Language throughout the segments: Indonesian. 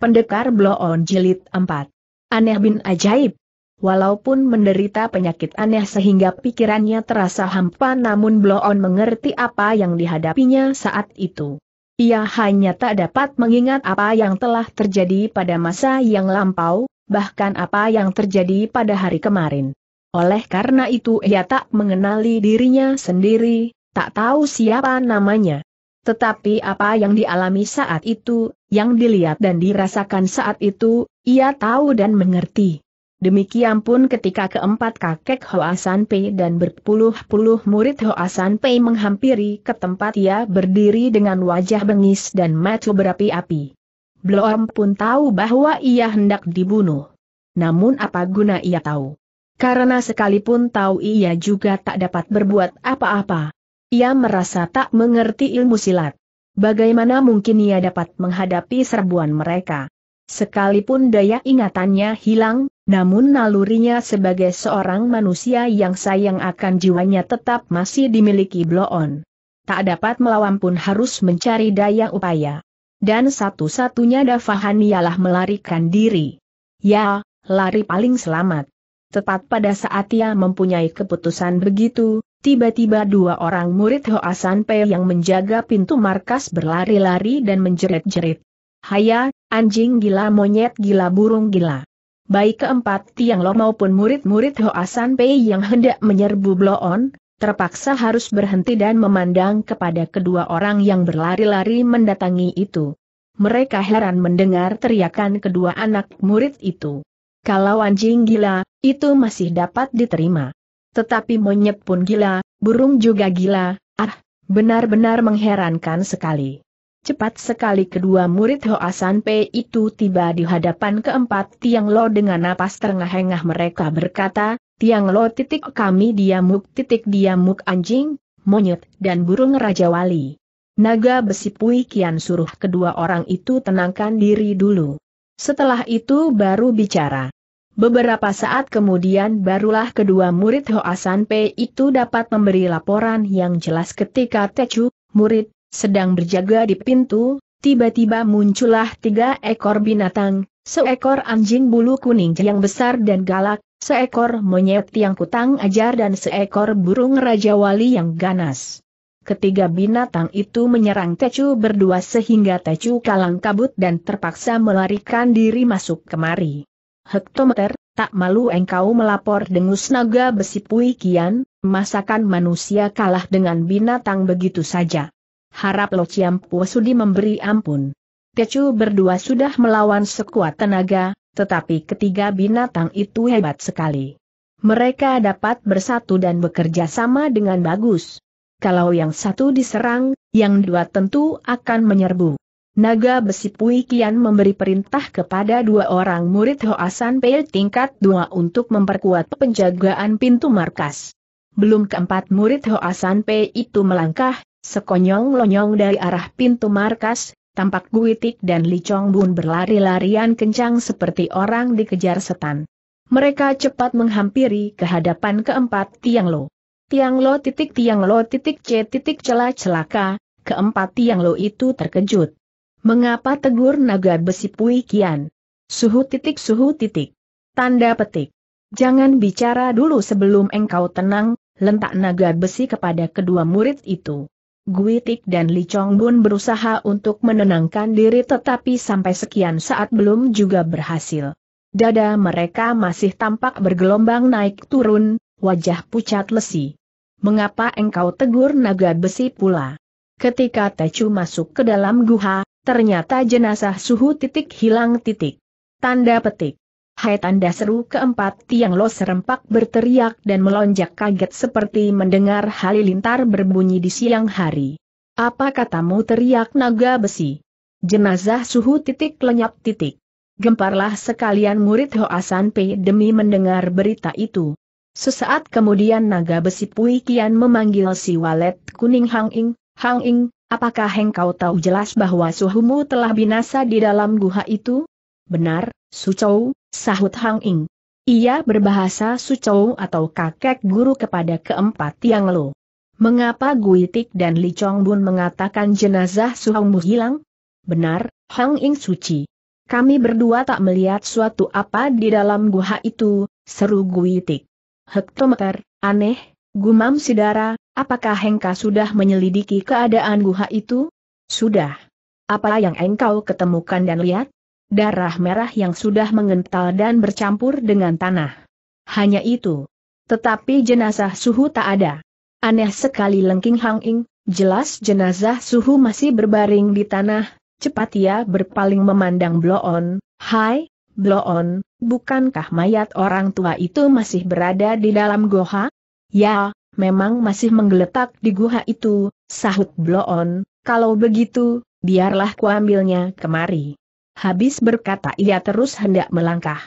Pendekar Bloon Jilid 4 Aneh bin Ajaib Walaupun menderita penyakit aneh sehingga pikirannya terasa hampa namun Bloon mengerti apa yang dihadapinya saat itu. Ia hanya tak dapat mengingat apa yang telah terjadi pada masa yang lampau, bahkan apa yang terjadi pada hari kemarin. Oleh karena itu ia tak mengenali dirinya sendiri, tak tahu siapa namanya. Tetapi apa yang dialami saat itu, yang dilihat dan dirasakan saat itu, ia tahu dan mengerti. Demikian pun ketika keempat kakek Hoasan Pei dan berpuluh-puluh murid Hoasan Pei menghampiri ke tempat ia berdiri dengan wajah bengis dan mata berapi-api. Bloom pun tahu bahwa ia hendak dibunuh. Namun apa guna ia tahu? Karena sekalipun tahu ia juga tak dapat berbuat apa-apa. Ia merasa tak mengerti ilmu silat. Bagaimana mungkin ia dapat menghadapi serbuan mereka? Sekalipun daya ingatannya hilang, namun nalurinya sebagai seorang manusia yang sayang akan jiwanya tetap masih dimiliki Bloon. Tak dapat melawan pun harus mencari daya upaya. Dan satu-satunya dafahan ialah melarikan diri. Ya, lari paling selamat. Tepat pada saat ia mempunyai keputusan begitu, Tiba-tiba dua orang murid Hoasan Pei yang menjaga pintu markas berlari-lari dan menjerit-jerit. Haya, anjing gila monyet gila burung gila. Baik keempat Tiang Lo maupun murid-murid Hoasan Pei yang hendak menyerbu Bloon, terpaksa harus berhenti dan memandang kepada kedua orang yang berlari-lari mendatangi itu. Mereka heran mendengar teriakan kedua anak murid itu. Kalau anjing gila, itu masih dapat diterima. Tetapi monyet pun gila, burung juga gila, ah, benar-benar mengherankan sekali. Cepat sekali kedua murid Hoasan P itu tiba di hadapan keempat Tiang Lo dengan napas terengah-engah mereka berkata, Tiang Lo titik kami diamuk titik diamuk anjing, monyet, dan burung Raja Wali. Naga besi Pui Kian suruh kedua orang itu tenangkan diri dulu. Setelah itu baru bicara. Beberapa saat kemudian barulah kedua murid Hoasan P itu dapat memberi laporan yang jelas ketika Techu, murid, sedang berjaga di pintu, tiba-tiba muncullah tiga ekor binatang, seekor anjing bulu kuning yang besar dan galak, seekor monyet yang kutang ajar dan seekor burung Raja Wali yang ganas. Ketiga binatang itu menyerang Techu berdua sehingga Techu kalang kabut dan terpaksa melarikan diri masuk kemari hektometer, tak malu engkau melapor dengus naga besi Pui Kian, masakan manusia kalah dengan binatang begitu saja. Harap Lo Ciampu Sudi memberi ampun. Tecu berdua sudah melawan sekuat tenaga, tetapi ketiga binatang itu hebat sekali. Mereka dapat bersatu dan bekerja sama dengan bagus. Kalau yang satu diserang, yang dua tentu akan menyerbu. Naga Besi Pui Kian memberi perintah kepada dua orang murid Hoasan Pei tingkat dua untuk memperkuat penjagaan pintu markas. Belum keempat murid Hoasan Pei itu melangkah, sekonyong-lonyong dari arah pintu markas, tampak Guitik dan Li Chong Bun berlari-larian kencang seperti orang dikejar setan. Mereka cepat menghampiri ke hadapan keempat Tiang Lo. Tiang Lo titik Tiang Lo titik C titik celah celaka, keempat Tiang Lo itu terkejut. Mengapa tegur naga besi Pui Kian? Suhu titik suhu titik. Tanda petik. Jangan bicara dulu sebelum engkau tenang, lentak naga besi kepada kedua murid itu. Guitik dan Li Chong Bun berusaha untuk menenangkan diri tetapi sampai sekian saat belum juga berhasil. Dada mereka masih tampak bergelombang naik turun, wajah pucat lesi. Mengapa engkau tegur naga besi pula? Ketika Tecu masuk ke dalam guha, Ternyata jenazah suhu titik hilang titik. Tanda petik. Hai tanda seru keempat tiang lo serempak berteriak dan melonjak kaget seperti mendengar halilintar berbunyi di siang hari. Apa katamu teriak naga besi? Jenazah suhu titik lenyap titik. Gemparlah sekalian murid Hoasan P demi mendengar berita itu. Sesaat kemudian naga besi Pui Kian memanggil si walet kuning Hang Ing, Hang Ing, Apakah engkau tahu jelas bahwa suhumu telah binasa di dalam guha itu? Benar, Sucou, sahut Hang Ing. Ia berbahasa Sucou atau kakek guru kepada keempat yang lo. Mengapa Guitik dan Li Chong Bun mengatakan jenazah Suhongmu hilang? Benar, Hang Ing suci. Kami berdua tak melihat suatu apa di dalam guha itu, seru Guitik. Hektometer, aneh, Gumam Sidara, apakah Hengka sudah menyelidiki keadaan guha itu? Sudah. Apa yang engkau ketemukan dan lihat? Darah merah yang sudah mengental dan bercampur dengan tanah. Hanya itu. Tetapi jenazah suhu tak ada. Aneh sekali Lengking Hang Ing, jelas jenazah suhu masih berbaring di tanah, cepat ia berpaling memandang Bloon, Hai, Bloon, bukankah mayat orang tua itu masih berada di dalam goha? Ya, memang masih menggeletak di guha itu, sahut Bloon, kalau begitu, biarlah kuambilnya kemari. Habis berkata ia terus hendak melangkah.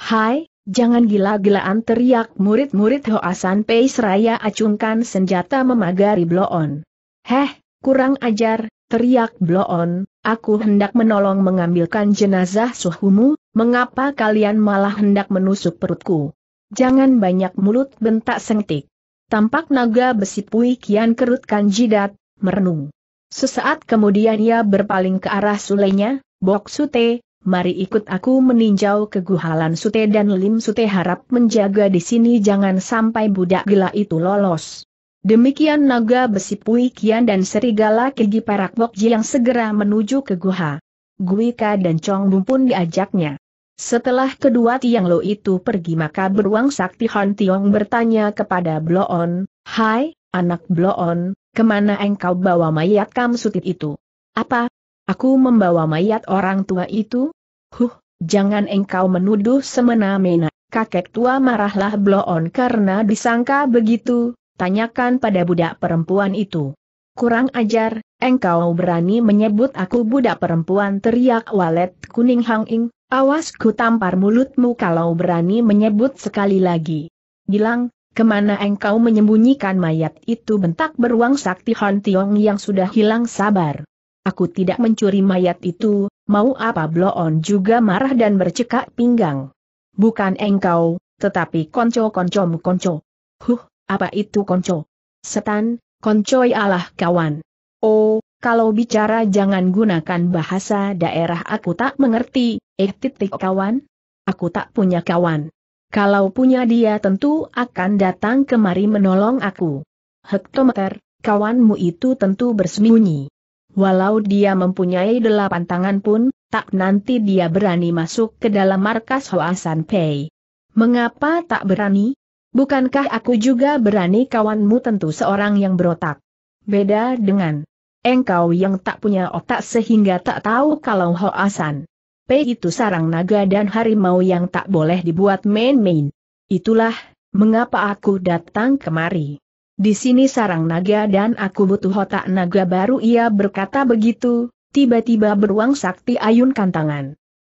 Hai, jangan gila-gilaan teriak murid-murid Hoasan Pei Seraya acungkan senjata memagari Bloon. Heh, kurang ajar, teriak Bloon, aku hendak menolong mengambilkan jenazah suhumu, mengapa kalian malah hendak menusuk perutku? Jangan banyak mulut bentak sengtik. Tampak naga besi Pui Kian kerutkan jidat, merenung. Sesaat kemudian ia berpaling ke arah sulenya, Bok Sute, mari ikut aku meninjau keguhalan Sute dan Lim Sute harap menjaga di sini jangan sampai budak gila itu lolos. Demikian naga besi Pui Kian dan serigala Kegi Parak Ji yang segera menuju ke guha. Guika dan Chong Bum pun diajaknya. Setelah kedua Tiang Lo itu pergi maka beruang sakti Han Tiong bertanya kepada Bloon, Hai, anak Bloon, kemana engkau bawa mayat Kam Sutit itu? Apa? Aku membawa mayat orang tua itu? Huh, jangan engkau menuduh semena-mena. Kakek tua marahlah Bloon karena disangka begitu, tanyakan pada budak perempuan itu. Kurang ajar, engkau berani menyebut aku budak perempuan teriak walet kuning Hang Ing, Awas ku tampar mulutmu kalau berani menyebut sekali lagi. Gilang, kemana engkau menyembunyikan mayat itu bentak beruang sakti Hon Tiong yang sudah hilang sabar. Aku tidak mencuri mayat itu, mau apa Bloon juga marah dan bercekak pinggang. Bukan engkau, tetapi konco-koncomu konco. Huh, apa itu konco? Setan, koncoi Allah kawan. Oh, kalau bicara jangan gunakan bahasa daerah aku tak mengerti, eh titik kawan. Aku tak punya kawan. Kalau punya dia tentu akan datang kemari menolong aku. Hektometer, kawanmu itu tentu bersembunyi. Walau dia mempunyai delapan tangan pun, tak nanti dia berani masuk ke dalam markas Hoasan Pei. Mengapa tak berani? Bukankah aku juga berani kawanmu tentu seorang yang berotak? Beda dengan engkau yang tak punya otak sehingga tak tahu kalau hoasan. P itu sarang naga dan harimau yang tak boleh dibuat main-main. Itulah, mengapa aku datang kemari. Di sini sarang naga dan aku butuh otak naga baru ia berkata begitu, tiba-tiba beruang sakti ayunkan tangan.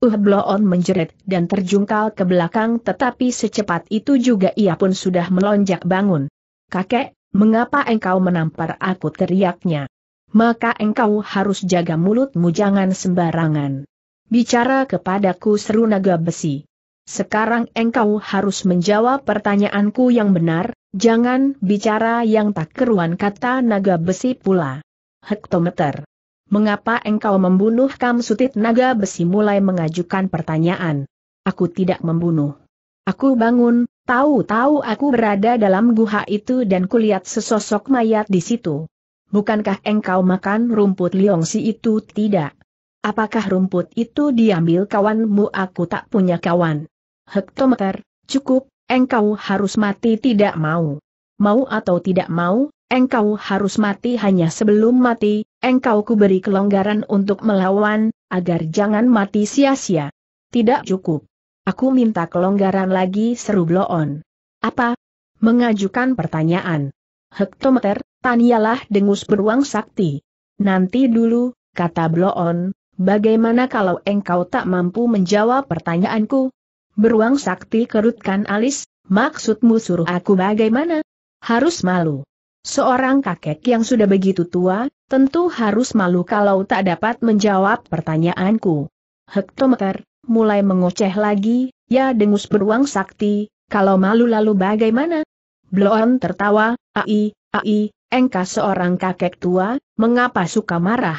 Uh Bloon menjerit dan terjungkal ke belakang tetapi secepat itu juga ia pun sudah melonjak bangun. Kakek, mengapa engkau menampar aku teriaknya? maka engkau harus jaga mulutmu jangan sembarangan. Bicara kepadaku seru naga besi. Sekarang engkau harus menjawab pertanyaanku yang benar, jangan bicara yang tak keruan kata naga besi pula. Hektometer. Mengapa engkau membunuh Sutit naga besi mulai mengajukan pertanyaan? Aku tidak membunuh. Aku bangun, tahu-tahu aku berada dalam guha itu dan kulihat sesosok mayat di situ bukankah engkau makan rumput liongsi itu tidak? Apakah rumput itu diambil kawanmu aku tak punya kawan? Hektometer, cukup, engkau harus mati tidak mau. Mau atau tidak mau, engkau harus mati hanya sebelum mati, engkau kuberi kelonggaran untuk melawan, agar jangan mati sia-sia. Tidak cukup. Aku minta kelonggaran lagi seru bloon. Apa? Mengajukan pertanyaan. Hektometer, Tanialah dengus beruang sakti. Nanti dulu, kata Bloon, bagaimana kalau engkau tak mampu menjawab pertanyaanku? Beruang sakti kerutkan alis, maksudmu suruh aku bagaimana? Harus malu. Seorang kakek yang sudah begitu tua, tentu harus malu kalau tak dapat menjawab pertanyaanku. Hektometer, mulai mengoceh lagi, ya dengus beruang sakti, kalau malu lalu bagaimana? Bloon tertawa, ai, ai, Engka seorang kakek tua, mengapa suka marah?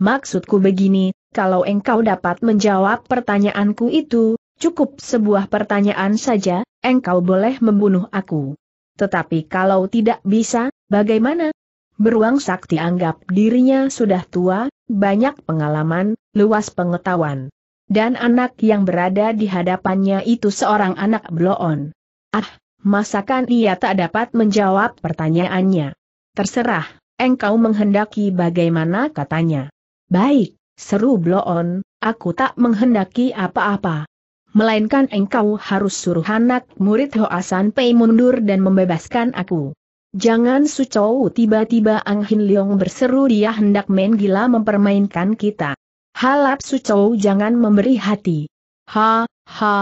Maksudku begini, kalau engkau dapat menjawab pertanyaanku itu, cukup sebuah pertanyaan saja, engkau boleh membunuh aku. Tetapi kalau tidak bisa, bagaimana? Beruang sakti anggap dirinya sudah tua, banyak pengalaman, luas pengetahuan. Dan anak yang berada di hadapannya itu seorang anak bloon. Ah, masakan ia tak dapat menjawab pertanyaannya. Terserah, engkau menghendaki bagaimana katanya. Baik, seru Bloon, aku tak menghendaki apa-apa. Melainkan engkau harus suruh anak murid Hoasan Pei mundur dan membebaskan aku. Jangan sucau tiba-tiba Ang Hin Leong berseru dia hendak main gila mempermainkan kita. Halap sucau jangan memberi hati. Ha, ha,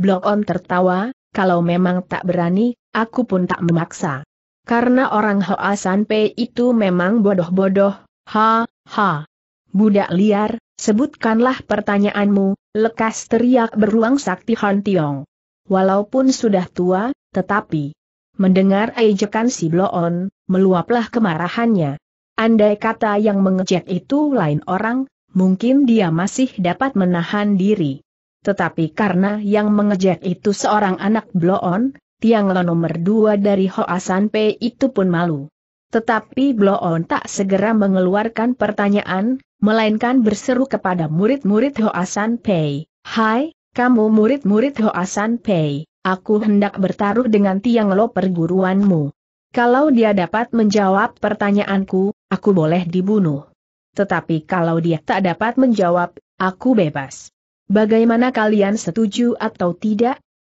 Bloon tertawa, kalau memang tak berani, aku pun tak memaksa. Karena orang Hoa Sanpei itu memang bodoh-bodoh, ha, ha. Budak liar, sebutkanlah pertanyaanmu, lekas teriak beruang sakti Han Tiong. Walaupun sudah tua, tetapi... Mendengar ejekan si Bloon, meluaplah kemarahannya. Andai kata yang mengejek itu lain orang, mungkin dia masih dapat menahan diri. Tetapi karena yang mengejek itu seorang anak Bloon, Tiang Lo nomor dua dari Hoasan P itu pun malu. Tetapi Bloon tak segera mengeluarkan pertanyaan, melainkan berseru kepada murid-murid Hoasan P. Hai, kamu murid-murid Hoasan P, aku hendak bertaruh dengan Tiang Lo perguruanmu. Kalau dia dapat menjawab pertanyaanku, aku boleh dibunuh. Tetapi kalau dia tak dapat menjawab, aku bebas. Bagaimana kalian setuju atau tidak?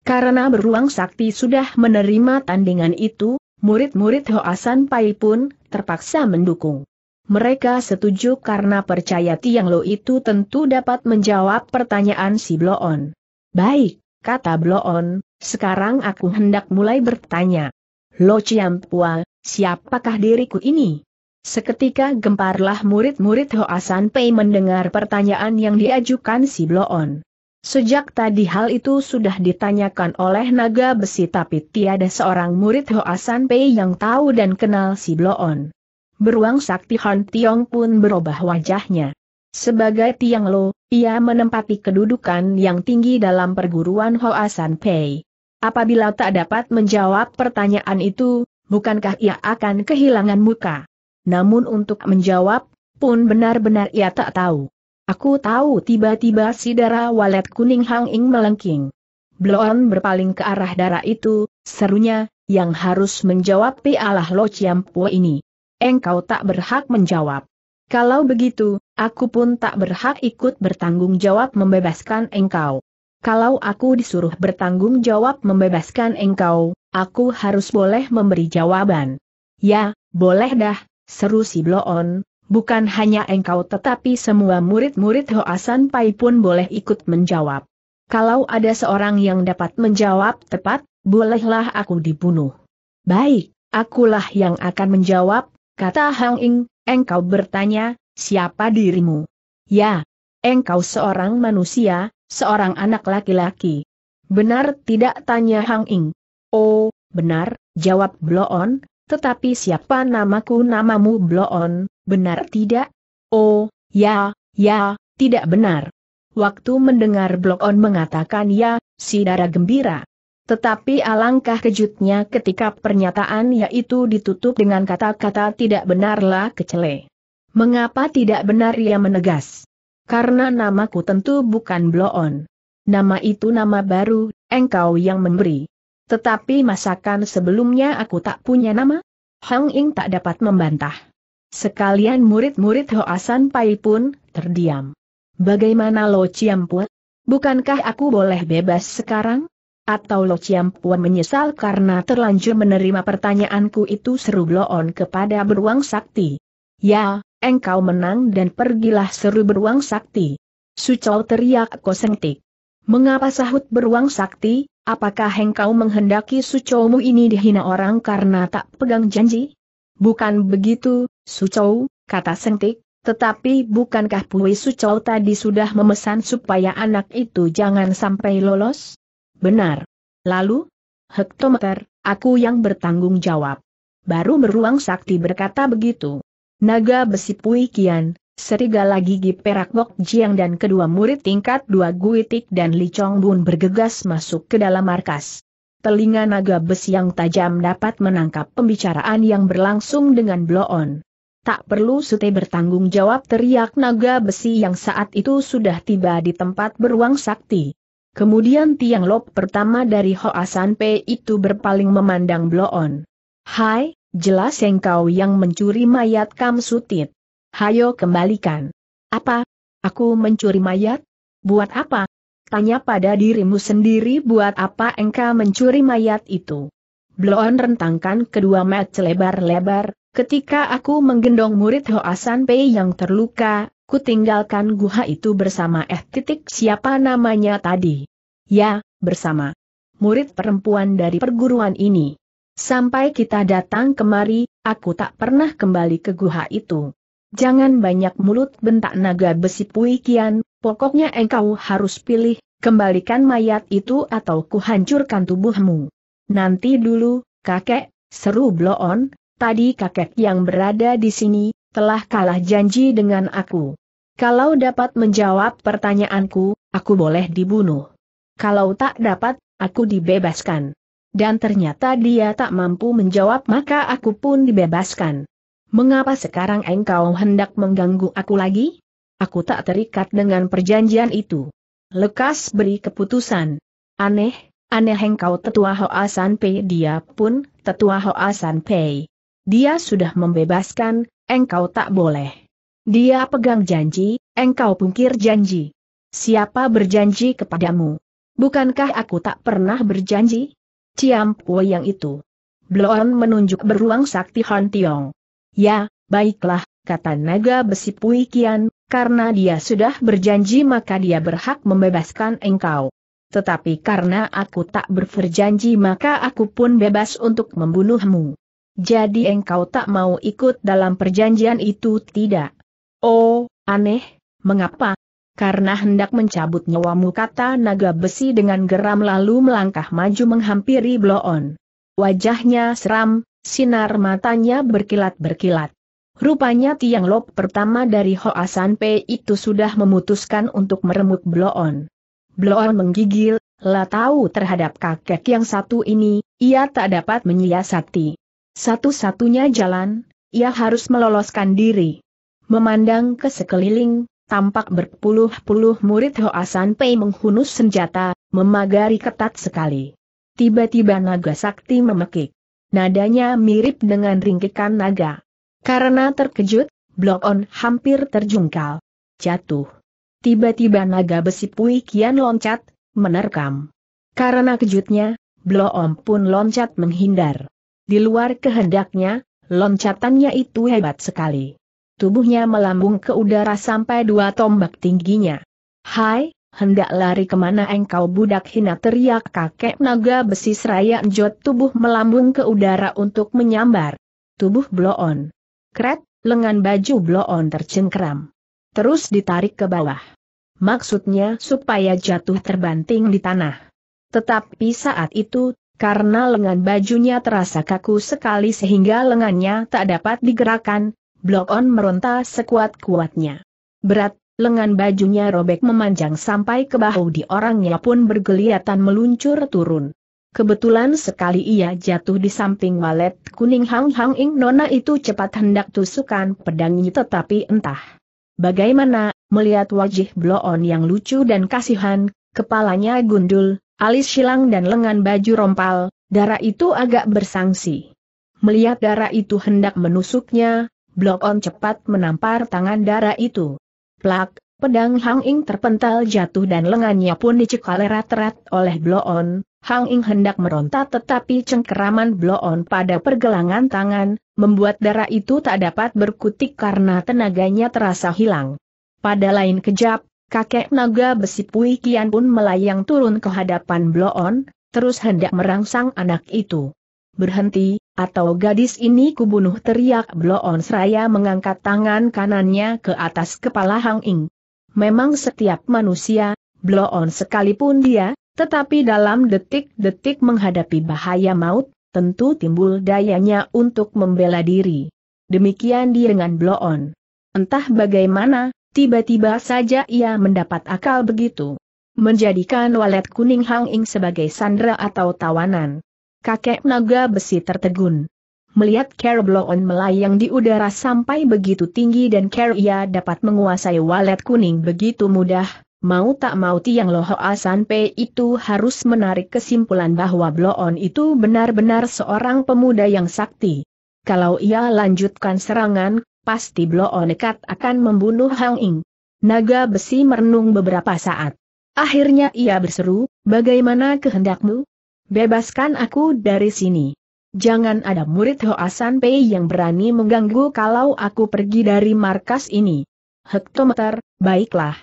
Karena beruang sakti sudah menerima tandingan itu, murid-murid Hoasan Pai pun terpaksa mendukung. Mereka setuju karena percaya Tiang Lo itu tentu dapat menjawab pertanyaan si Bloon. Baik, kata Bloon, sekarang aku hendak mulai bertanya. Lo Pua, siapakah diriku ini? Seketika gemparlah murid-murid Hoasan Pai mendengar pertanyaan yang diajukan si Bloon. Sejak tadi hal itu sudah ditanyakan oleh naga besi tapi tiada seorang murid Hoasan Pei yang tahu dan kenal si Bloon. Beruang sakti Han Tiong pun berubah wajahnya. Sebagai Tiang Lo, ia menempati kedudukan yang tinggi dalam perguruan Hoasan Pei. Apabila tak dapat menjawab pertanyaan itu, bukankah ia akan kehilangan muka? Namun untuk menjawab, pun benar-benar ia tak tahu. Aku tahu tiba-tiba si darah walet kuning Hang Ing melengking. Bloon berpaling ke arah darah itu, serunya, yang harus menjawab pialah Lo Pua ini. Engkau tak berhak menjawab. Kalau begitu, aku pun tak berhak ikut bertanggung jawab membebaskan engkau. Kalau aku disuruh bertanggung jawab membebaskan engkau, aku harus boleh memberi jawaban. Ya, boleh dah, seru si Bloon, Bukan hanya engkau tetapi semua murid-murid Hoasan Pai pun boleh ikut menjawab. Kalau ada seorang yang dapat menjawab tepat, bolehlah aku dibunuh. Baik, akulah yang akan menjawab, kata Hang Ing, engkau bertanya, siapa dirimu? Ya, engkau seorang manusia, seorang anak laki-laki. Benar tidak tanya Hang Ing? Oh, benar, jawab Bloon, tetapi siapa namaku namamu Bloon, Benar tidak? Oh, ya, ya, tidak benar. Waktu mendengar Blok On mengatakan ya, si Dara gembira. Tetapi alangkah kejutnya ketika pernyataan yaitu ditutup dengan kata-kata tidak benarlah kecele. Mengapa tidak benar ia menegas? Karena namaku tentu bukan Bloon. Nama itu nama baru, engkau yang memberi. Tetapi masakan sebelumnya aku tak punya nama? Hang Ing tak dapat membantah. Sekalian murid-murid Hoasan Pai pun terdiam. Bagaimana Lo Ciampua? Bukankah aku boleh bebas sekarang? Atau Lo Ciampua menyesal karena terlanjur menerima pertanyaanku itu seru Bloon kepada beruang sakti. Ya, engkau menang dan pergilah seru beruang sakti. Sucau teriak kosengtik. Mengapa sahut beruang sakti, apakah engkau menghendaki sucomu ini dihina orang karena tak pegang janji? Bukan begitu, Sucou, kata sentik. tetapi bukankah Pui Sucou tadi sudah memesan supaya anak itu jangan sampai lolos? Benar. Lalu? Hektometer, aku yang bertanggung jawab. Baru meruang sakti berkata begitu. Naga besi Pui Kian, serigala gigi perak Wok Jiang dan kedua murid tingkat dua Guitik dan Li Chong Bun bergegas masuk ke dalam markas. Telinga naga besi yang tajam dapat menangkap pembicaraan yang berlangsung dengan bloon. Tak perlu Sute bertanggung jawab teriak naga besi yang saat itu sudah tiba di tempat beruang sakti. Kemudian Tiang Lop pertama dari Hoasan P itu berpaling memandang Bloon. Hai, jelas engkau yang mencuri mayat Kam Sutit. Hayo kembalikan. Apa? Aku mencuri mayat? Buat apa? Tanya pada dirimu sendiri buat apa engkau mencuri mayat itu. Bloon rentangkan kedua mat lebar lebar Ketika aku menggendong murid Hoasan Pei yang terluka, ku tinggalkan guha itu bersama eh titik siapa namanya tadi. Ya, bersama. Murid perempuan dari perguruan ini. Sampai kita datang kemari, aku tak pernah kembali ke Guha itu. Jangan banyak mulut bentak naga besi puikian, pokoknya engkau harus pilih, kembalikan mayat itu atau kuhancurkan tubuhmu. Nanti dulu, kakek, seru bloon, tadi kakek yang berada di sini, telah kalah janji dengan aku. Kalau dapat menjawab pertanyaanku, aku boleh dibunuh. Kalau tak dapat, aku dibebaskan. Dan ternyata dia tak mampu menjawab maka aku pun dibebaskan. Mengapa sekarang engkau hendak mengganggu aku lagi? Aku tak terikat dengan perjanjian itu. Lekas beri keputusan. Aneh, aneh engkau tetua Hoa San Pei dia pun tetua Hoa San Pei. Dia sudah membebaskan, engkau tak boleh. Dia pegang janji, engkau pungkir janji. Siapa berjanji kepadamu? Bukankah aku tak pernah berjanji? Ciam Pue yang itu. Bloon menunjuk beruang sakti Han Tiong. Ya, baiklah, kata naga besi Pui Kian, karena dia sudah berjanji maka dia berhak membebaskan engkau. Tetapi karena aku tak berjanji maka aku pun bebas untuk membunuhmu. Jadi engkau tak mau ikut dalam perjanjian itu tidak? Oh, aneh, mengapa? Karena hendak mencabut nyawamu kata naga besi dengan geram lalu melangkah maju menghampiri Bloon. Wajahnya seram, sinar matanya berkilat-berkilat. Rupanya Tiang Lop pertama dari Hoasan P itu sudah memutuskan untuk meremuk Bloon. Bloon menggigil, lah tahu terhadap kakek yang satu ini, ia tak dapat menyiasati. Satu-satunya jalan, ia harus meloloskan diri. Memandang ke sekeliling, tampak berpuluh-puluh murid Hoasan Pei menghunus senjata, memagari ketat sekali. Tiba-tiba naga sakti memekik. Nadanya mirip dengan ringkikan naga. Karena terkejut, Blok On hampir terjungkal. Jatuh. Tiba-tiba naga besi Pui Kian loncat, menerkam. Karena kejutnya, Blok On pun loncat menghindar. Di luar kehendaknya, loncatannya itu hebat sekali. Tubuhnya melambung ke udara sampai dua tombak tingginya. Hai, hendak lari kemana engkau budak hina teriak kakek naga besi seraya enjot tubuh melambung ke udara untuk menyambar. Tubuh bloon. Kret, lengan baju bloon tercengkram. Terus ditarik ke bawah. Maksudnya supaya jatuh terbanting di tanah. Tetapi saat itu, karena lengan bajunya terasa kaku sekali sehingga lengannya tak dapat digerakkan, blok on meronta sekuat-kuatnya. Berat, lengan bajunya robek memanjang sampai ke bahu di orangnya pun bergeliatan meluncur turun. Kebetulan sekali ia jatuh di samping walet kuning Hang Hang Ing Nona itu cepat hendak tusukan pedangnya tetapi entah. Bagaimana, melihat wajah Blok On yang lucu dan kasihan, kepalanya gundul, alis silang dan lengan baju rompal, darah itu agak bersangsi. Melihat darah itu hendak menusuknya, Blok On cepat menampar tangan darah itu. Plak, pedang Hang Ing terpental jatuh dan lengannya pun dicekal erat-erat oleh Blok On. Hang Ing hendak meronta tetapi cengkeraman Blok On pada pergelangan tangan, membuat darah itu tak dapat berkutik karena tenaganya terasa hilang. Pada lain kejap, kakek naga besi Pui Kian pun melayang turun ke hadapan Bloon, terus hendak merangsang anak itu. Berhenti, atau gadis ini kubunuh teriak Bloon seraya mengangkat tangan kanannya ke atas kepala Hang Ing. Memang setiap manusia, Bloon sekalipun dia, tetapi dalam detik-detik menghadapi bahaya maut, tentu timbul dayanya untuk membela diri. Demikian dia dengan Bloon. Entah bagaimana, Tiba-tiba saja ia mendapat akal begitu. Menjadikan walet kuning Hang Ing sebagai sandera atau tawanan. Kakek naga besi tertegun. Melihat blowon melayang di udara sampai begitu tinggi dan Ker ia dapat menguasai walet kuning begitu mudah, mau tak mau Tiang loho asan P itu harus menarik kesimpulan bahwa Bloon itu benar-benar seorang pemuda yang sakti. Kalau ia lanjutkan serangan, pasti Blo Onekat akan membunuh Hang Ing. Naga besi merenung beberapa saat. Akhirnya ia berseru, bagaimana kehendakmu? Bebaskan aku dari sini. Jangan ada murid Hoasan Pei yang berani mengganggu kalau aku pergi dari markas ini. Hektometer, baiklah.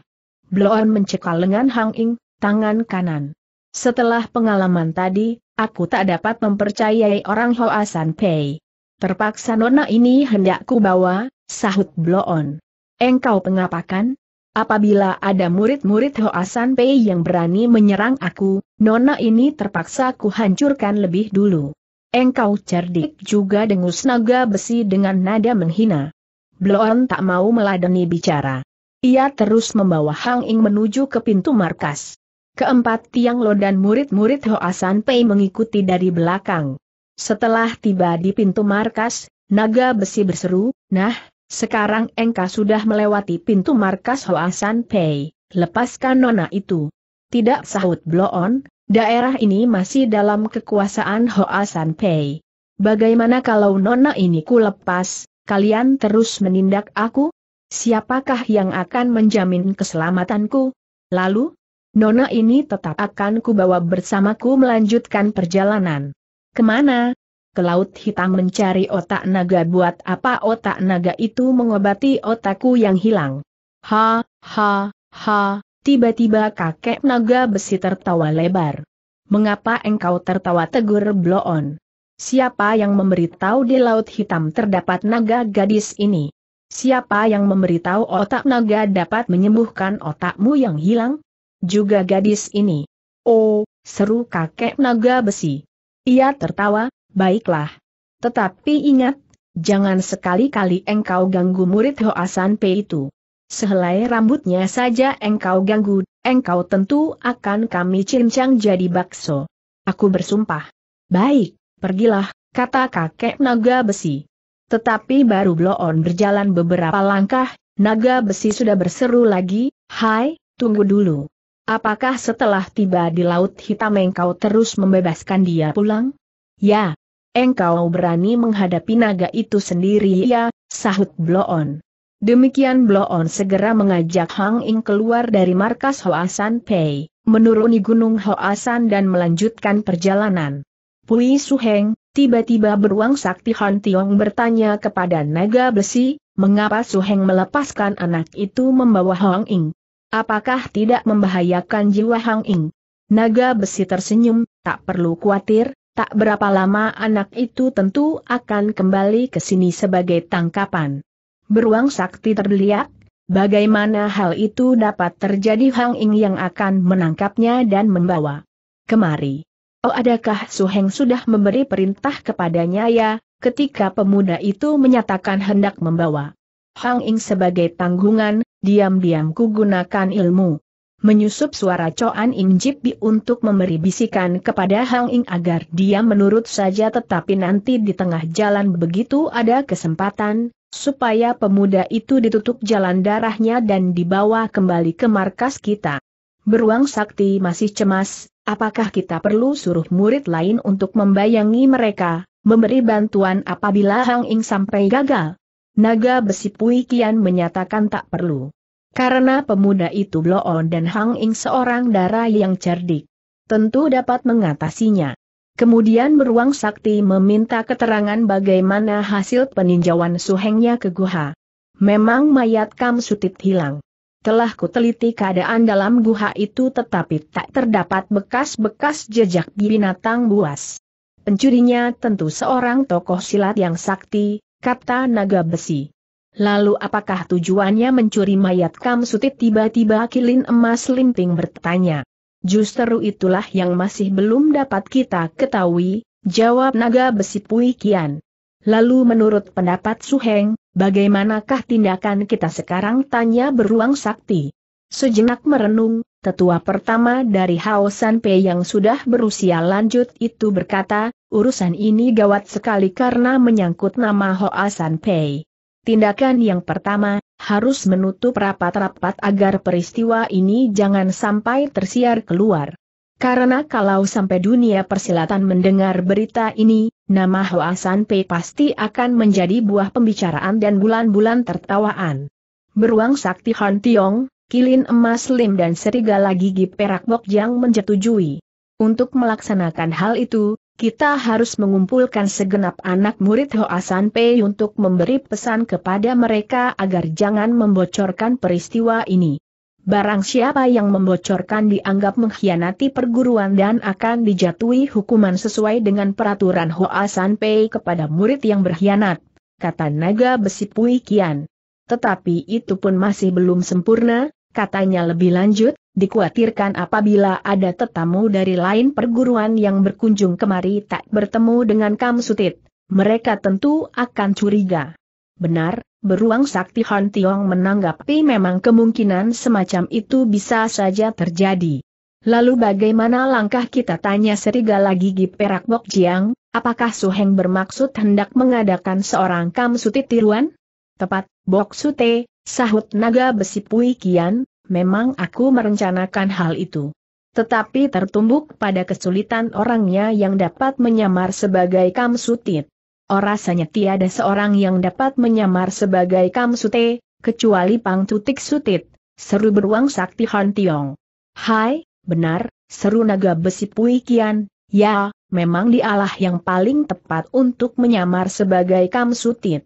Bloon mencekal lengan Hang Ing, tangan kanan. Setelah pengalaman tadi, aku tak dapat mempercayai orang Hoasan Pei. Terpaksa nona ini hendak ku bawa, Sahut Bloon. Engkau pengapakan? Apabila ada murid-murid Hoasan Pei yang berani menyerang aku, nona ini terpaksa kuhancurkan lebih dulu. Engkau cerdik juga dengus naga besi dengan nada menghina. Bloon tak mau meladeni bicara. Ia terus membawa Hang Ing menuju ke pintu markas. Keempat tiang lo dan murid-murid Hoasan Pei mengikuti dari belakang. Setelah tiba di pintu markas, naga besi berseru, Nah, sekarang engkau sudah melewati pintu markas Hoasan Pei, lepaskan nona itu. Tidak sahut Bloon, daerah ini masih dalam kekuasaan Hoasan Pei. Bagaimana kalau nona ini ku lepas, kalian terus menindak aku? Siapakah yang akan menjamin keselamatanku? Lalu, nona ini tetap akan kubawa bersamaku melanjutkan perjalanan. Kemana, ke Laut Hitam mencari otak naga buat apa otak naga itu mengobati otakku yang hilang. Ha, ha, ha, tiba-tiba kakek naga besi tertawa lebar. Mengapa engkau tertawa tegur bloon? Siapa yang memberitahu di Laut Hitam terdapat naga gadis ini? Siapa yang memberitahu otak naga dapat menyembuhkan otakmu yang hilang? Juga gadis ini. Oh, seru kakek naga besi. Ia tertawa, baiklah. Tetapi ingat, jangan sekali-kali engkau ganggu murid Hoasan P itu. Sehelai rambutnya saja engkau ganggu, engkau tentu akan kami cincang jadi bakso. Aku bersumpah. Baik, pergilah, kata kakek naga besi. Tetapi baru Bloon berjalan beberapa langkah, naga besi sudah berseru lagi, Hai, tunggu dulu. Apakah setelah tiba di Laut Hitam engkau terus membebaskan dia pulang? Ya, Engkau berani menghadapi naga itu sendiri ya, sahut Bloon. Demikian Bloon segera mengajak Hang Ing keluar dari markas Hoasan Pei, menuruni gunung Hoasan dan melanjutkan perjalanan. Pui Suheng, tiba-tiba beruang sakti Han Tiong bertanya kepada naga besi, mengapa Suheng melepaskan anak itu membawa Hang Ing? Apakah tidak membahayakan jiwa Hang Ing? Naga besi tersenyum, tak perlu khawatir, Tak berapa lama anak itu tentu akan kembali ke sini sebagai tangkapan. Beruang sakti terlihat, bagaimana hal itu dapat terjadi Hang Ing yang akan menangkapnya dan membawa kemari. Oh adakah Su Heng sudah memberi perintah kepadanya ya, ketika pemuda itu menyatakan hendak membawa Hang Ing sebagai tanggungan, diam-diam ku gunakan ilmu menyusup suara coan Ing Jipi untuk memberi bisikan kepada Hang Ing agar dia menurut saja tetapi nanti di tengah jalan begitu ada kesempatan, supaya pemuda itu ditutup jalan darahnya dan dibawa kembali ke markas kita. Beruang sakti masih cemas, apakah kita perlu suruh murid lain untuk membayangi mereka, memberi bantuan apabila Hang Ing sampai gagal? Naga besi Pui Kian menyatakan tak perlu. Karena pemuda itu Bloon dan Hang Ing seorang darah yang cerdik. Tentu dapat mengatasinya. Kemudian beruang sakti meminta keterangan bagaimana hasil peninjauan suhengnya ke guha. Memang mayat Kam Sutit hilang. Telah kuteliti keadaan dalam guha itu tetapi tak terdapat bekas-bekas jejak binatang buas. Pencurinya tentu seorang tokoh silat yang sakti, kata naga besi. Lalu apakah tujuannya mencuri mayat Kam Sutit? tiba-tiba kilin emas limping bertanya. Justru itulah yang masih belum dapat kita ketahui, jawab naga besi Pui Kian. Lalu menurut pendapat Suheng, bagaimanakah tindakan kita sekarang tanya beruang sakti? Sejenak merenung, tetua pertama dari Hao San Pei yang sudah berusia lanjut itu berkata, urusan ini gawat sekali karena menyangkut nama San Pei. Tindakan yang pertama, harus menutup rapat-rapat agar peristiwa ini jangan sampai tersiar keluar. Karena kalau sampai dunia persilatan mendengar berita ini, nama Hoasan Pei pasti akan menjadi buah pembicaraan dan bulan-bulan tertawaan. Beruang Sakti Han Tiong, Kilin Emas Lim dan Serigala Gigi Perak Bok yang menjetujui. Untuk melaksanakan hal itu, kita harus mengumpulkan segenap anak murid Hoasan Pei untuk memberi pesan kepada mereka agar jangan membocorkan peristiwa ini. Barang siapa yang membocorkan dianggap mengkhianati perguruan dan akan dijatuhi hukuman sesuai dengan peraturan Hoa San Pei kepada murid yang berkhianat, kata naga besi Pui Kian. Tetapi itu pun masih belum sempurna, Katanya lebih lanjut, dikhawatirkan apabila ada tetamu dari lain perguruan yang berkunjung kemari tak bertemu dengan Kam Sutit, mereka tentu akan curiga. Benar, beruang sakti Han Tiong menanggapi memang kemungkinan semacam itu bisa saja terjadi. Lalu bagaimana langkah kita tanya serigala gigi perak Bok Jiang, apakah Su Heng bermaksud hendak mengadakan seorang Kam Sutit tiruan? Tepat, Bok Sute, Sahut naga besi Pui Kian, memang aku merencanakan hal itu. Tetapi tertumbuk pada kesulitan orangnya yang dapat menyamar sebagai Kamsutit. Sutit. Orasanya tiada seorang yang dapat menyamar sebagai Kamsute, kecuali Pang Tutik Sutit, seru beruang sakti Han Tiong. Hai, benar, seru naga besi Pui Kian, ya, memang dialah yang paling tepat untuk menyamar sebagai Kamsutit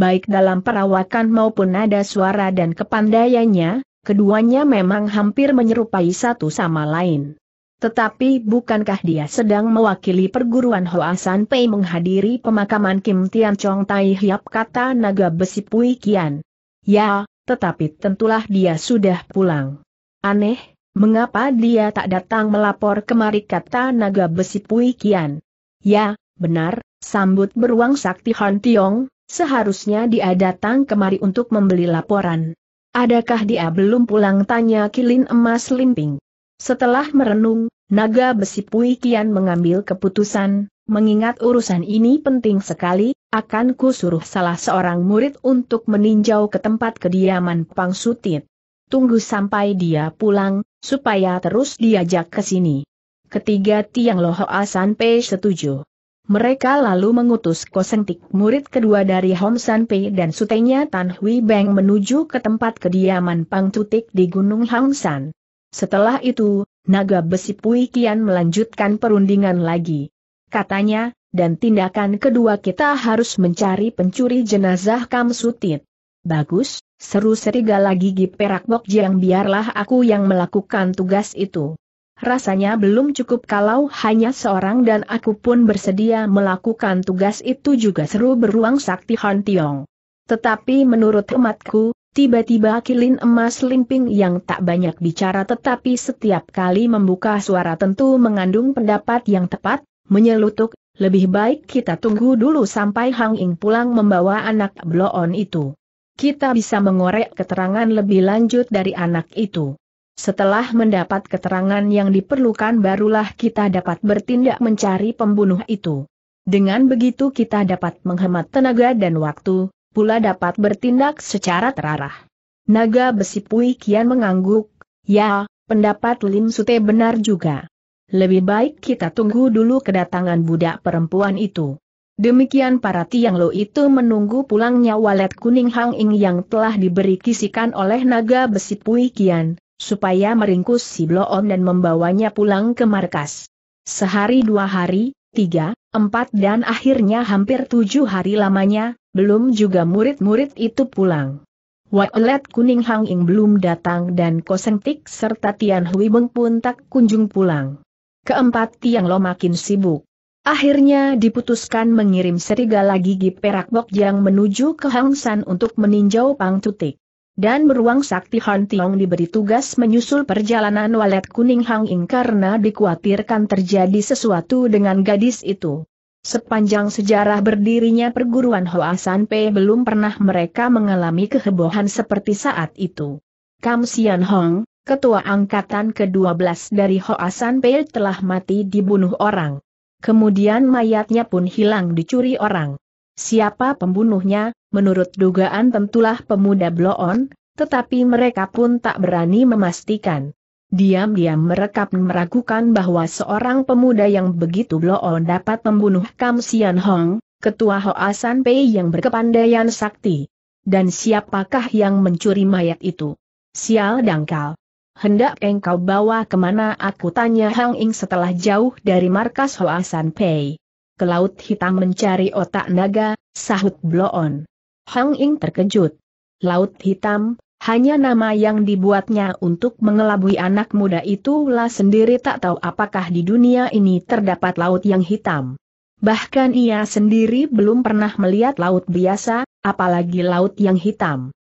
baik dalam perawakan maupun nada suara dan kepandaiannya, keduanya memang hampir menyerupai satu sama lain. Tetapi bukankah dia sedang mewakili perguruan Hoasan Pei menghadiri pemakaman Kim Tian Chong Tai Hiap kata naga besi Pui Kian? Ya, tetapi tentulah dia sudah pulang. Aneh, mengapa dia tak datang melapor kemari kata naga besi Pui Kian? Ya, benar, sambut beruang sakti Han Tiong, Seharusnya dia datang kemari untuk membeli laporan. Adakah dia belum pulang tanya kilin emas limping. Setelah merenung, naga besi Pui Kian mengambil keputusan, mengingat urusan ini penting sekali, akan ku suruh salah seorang murid untuk meninjau ke tempat kediaman Pang Sutit. Tunggu sampai dia pulang, supaya terus diajak ke sini. Ketiga tiang Loho Asan Pei setuju. Mereka lalu mengutus Kosentik murid kedua dari Hong Pei, dan sutenya Tan Hui Beng menuju ke tempat kediaman Pang Tutik di Gunung Hang San. Setelah itu, naga besi Pui Kian melanjutkan perundingan lagi. Katanya, dan tindakan kedua kita harus mencari pencuri jenazah Kam Sutit. Bagus, seru serigala gigi perak Bok Jiang biarlah aku yang melakukan tugas itu rasanya belum cukup kalau hanya seorang dan aku pun bersedia melakukan tugas itu juga seru beruang sakti Han Tiong. Tetapi menurut hematku, tiba-tiba kilin emas limping yang tak banyak bicara tetapi setiap kali membuka suara tentu mengandung pendapat yang tepat, menyelutuk, lebih baik kita tunggu dulu sampai Hang Ing pulang membawa anak bloon itu. Kita bisa mengorek keterangan lebih lanjut dari anak itu. Setelah mendapat keterangan yang diperlukan barulah kita dapat bertindak mencari pembunuh itu. Dengan begitu kita dapat menghemat tenaga dan waktu, pula dapat bertindak secara terarah. Naga besi Pui Kian mengangguk, ya, pendapat Lim Sute benar juga. Lebih baik kita tunggu dulu kedatangan budak perempuan itu. Demikian para Tiang Lo itu menunggu pulangnya walet kuning Hang Ing yang telah diberi kisikan oleh naga besi Pui Kian, supaya meringkus si Bloon dan membawanya pulang ke markas. Sehari dua hari, tiga, empat dan akhirnya hampir tujuh hari lamanya, belum juga murid-murid itu pulang. Wailet Kuning Hang Ing belum datang dan Kosentik serta Tian Hui Beng pun tak kunjung pulang. Keempat Tiang Lo makin sibuk. Akhirnya diputuskan mengirim serigala gigi perak Bok yang menuju ke Hang San untuk meninjau Pang Tutik. Dan beruang sakti Han Tiong diberi tugas menyusul perjalanan walet kuning Hang Ing karena dikhawatirkan terjadi sesuatu dengan gadis itu. Sepanjang sejarah berdirinya perguruan Hoasan Pe belum pernah mereka mengalami kehebohan seperti saat itu. Kam Sian Hong, ketua angkatan ke-12 dari Hoasan Pe telah mati dibunuh orang. Kemudian mayatnya pun hilang dicuri orang. Siapa pembunuhnya, menurut dugaan tentulah pemuda Bloon, tetapi mereka pun tak berani memastikan. Diam-diam mereka meragukan bahwa seorang pemuda yang begitu Bloon dapat membunuh Kam Sian Hong, ketua Hoasan Pei yang berkepandaian sakti. Dan siapakah yang mencuri mayat itu? Sial dangkal. Hendak engkau bawa kemana aku tanya Hang Ing setelah jauh dari markas Hoasan Pei ke Laut Hitam mencari otak naga, sahut Bloon. Hang Ing terkejut. Laut Hitam, hanya nama yang dibuatnya untuk mengelabui anak muda itulah sendiri tak tahu apakah di dunia ini terdapat laut yang hitam. Bahkan ia sendiri belum pernah melihat laut biasa, apalagi laut yang hitam.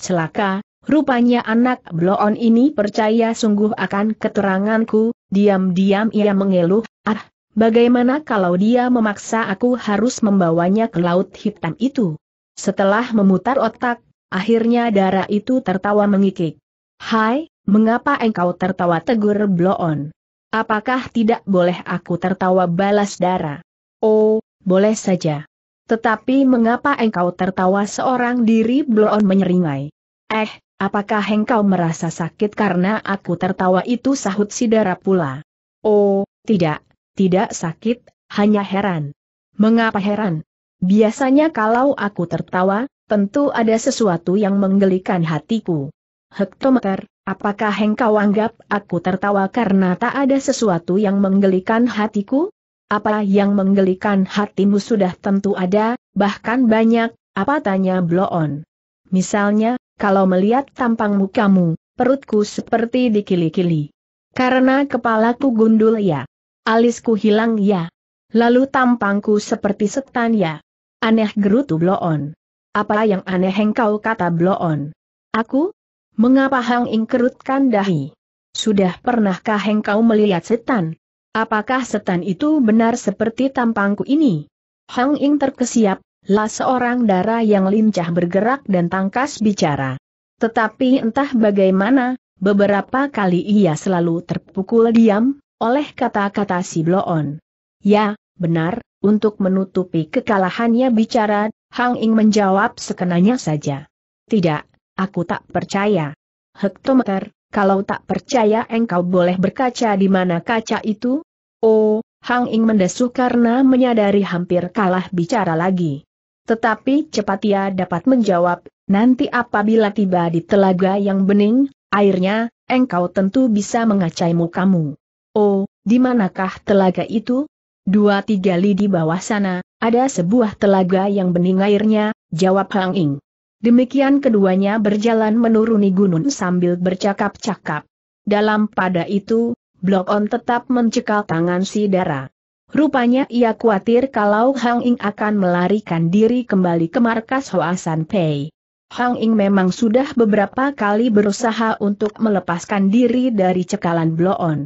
Celaka, rupanya anak bloon ini percaya sungguh akan keteranganku, diam-diam ia mengeluh, ah, Bagaimana kalau dia memaksa aku harus membawanya ke laut hitam itu? Setelah memutar otak, akhirnya darah itu tertawa mengikik. Hai, mengapa engkau tertawa tegur bloon? Apakah tidak boleh aku tertawa balas darah? Oh, boleh saja. Tetapi mengapa engkau tertawa seorang diri Bloon menyeringai? Eh, apakah engkau merasa sakit karena aku tertawa itu sahut si Dara pula? Oh, tidak, tidak sakit, hanya heran. Mengapa heran? Biasanya kalau aku tertawa, tentu ada sesuatu yang menggelikan hatiku. Hektometer, apakah engkau anggap aku tertawa karena tak ada sesuatu yang menggelikan hatiku? Apa yang menggelikan hatimu sudah tentu ada, bahkan banyak, apa tanya Bloon? Misalnya, kalau melihat tampang mukamu, perutku seperti dikili-kili. Karena kepalaku gundul ya. Alisku hilang ya. Lalu tampangku seperti setan ya. Aneh gerutu Bloon. Apa yang aneh engkau kata Bloon? Aku? Mengapa Hang Ing kerutkan dahi? Sudah pernahkah hengkau melihat setan? Apakah setan itu benar seperti tampangku ini? Hang Ing terkesiap, lah seorang darah yang lincah bergerak dan tangkas bicara. Tetapi entah bagaimana, beberapa kali ia selalu terpukul diam, oleh kata-kata si Bloon. Ya, benar, untuk menutupi kekalahannya bicara, Hang Ing menjawab sekenanya saja. Tidak, aku tak percaya. Hektometer, kalau tak percaya engkau boleh berkaca di mana kaca itu? Oh, Hang Ing mendesu karena menyadari hampir kalah bicara lagi. Tetapi cepat ia dapat menjawab, nanti apabila tiba di telaga yang bening, airnya, engkau tentu bisa mengacai mukamu. Oh, di manakah telaga itu? Dua tiga li di bawah sana, ada sebuah telaga yang bening airnya, jawab Hang Ing. Demikian keduanya berjalan menuruni gunung sambil bercakap-cakap. Dalam pada itu, Blok On tetap mencekal tangan si Dara. Rupanya ia khawatir kalau Hang Ing akan melarikan diri kembali ke markas Hoasan Pei. Hang Ing memang sudah beberapa kali berusaha untuk melepaskan diri dari cekalan Blok On.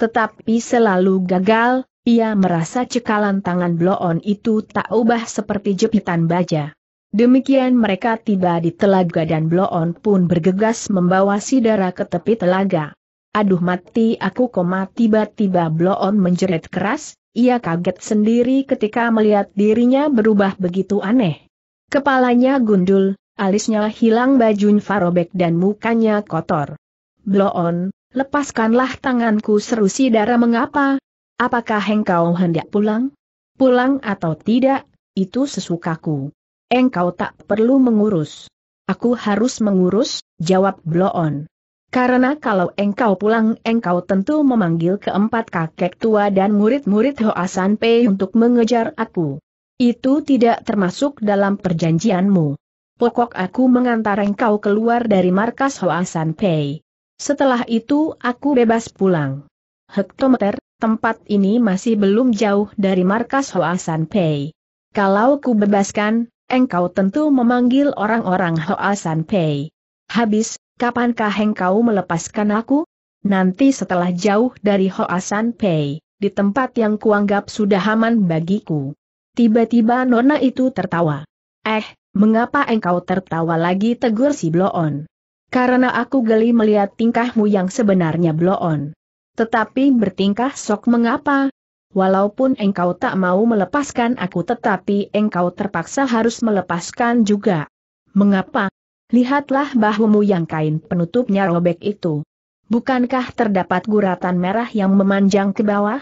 Tetapi selalu gagal, ia merasa cekalan tangan bloon itu tak ubah seperti jepitan baja. Demikian mereka tiba di telaga dan bloon pun bergegas membawa Sidara ke tepi telaga. Aduh mati aku koma tiba-tiba bloon menjerit keras, ia kaget sendiri ketika melihat dirinya berubah begitu aneh. Kepalanya gundul, alisnya hilang bajun farobek dan mukanya kotor. Bloon, Lepaskanlah tanganku seru si darah mengapa? Apakah engkau hendak pulang? Pulang atau tidak, itu sesukaku. Engkau tak perlu mengurus. Aku harus mengurus, jawab Bloon. Karena kalau engkau pulang engkau tentu memanggil keempat kakek tua dan murid-murid Hoasan P untuk mengejar aku. Itu tidak termasuk dalam perjanjianmu. Pokok aku mengantar engkau keluar dari markas Hoasan Pei. Setelah itu aku bebas pulang. Hektometer, tempat ini masih belum jauh dari markas Hoasan Pei. Kalau ku bebaskan, engkau tentu memanggil orang-orang Hoasan Pei. Habis, kapankah engkau melepaskan aku? Nanti setelah jauh dari Hoasan Pei, di tempat yang kuanggap sudah aman bagiku. Tiba-tiba Nona itu tertawa. Eh, mengapa engkau tertawa lagi tegur si Bloon? Karena aku geli melihat tingkahmu yang sebenarnya bloon. Tetapi bertingkah sok mengapa? Walaupun engkau tak mau melepaskan aku tetapi engkau terpaksa harus melepaskan juga. Mengapa? Lihatlah bahumu yang kain penutupnya robek itu. Bukankah terdapat guratan merah yang memanjang ke bawah?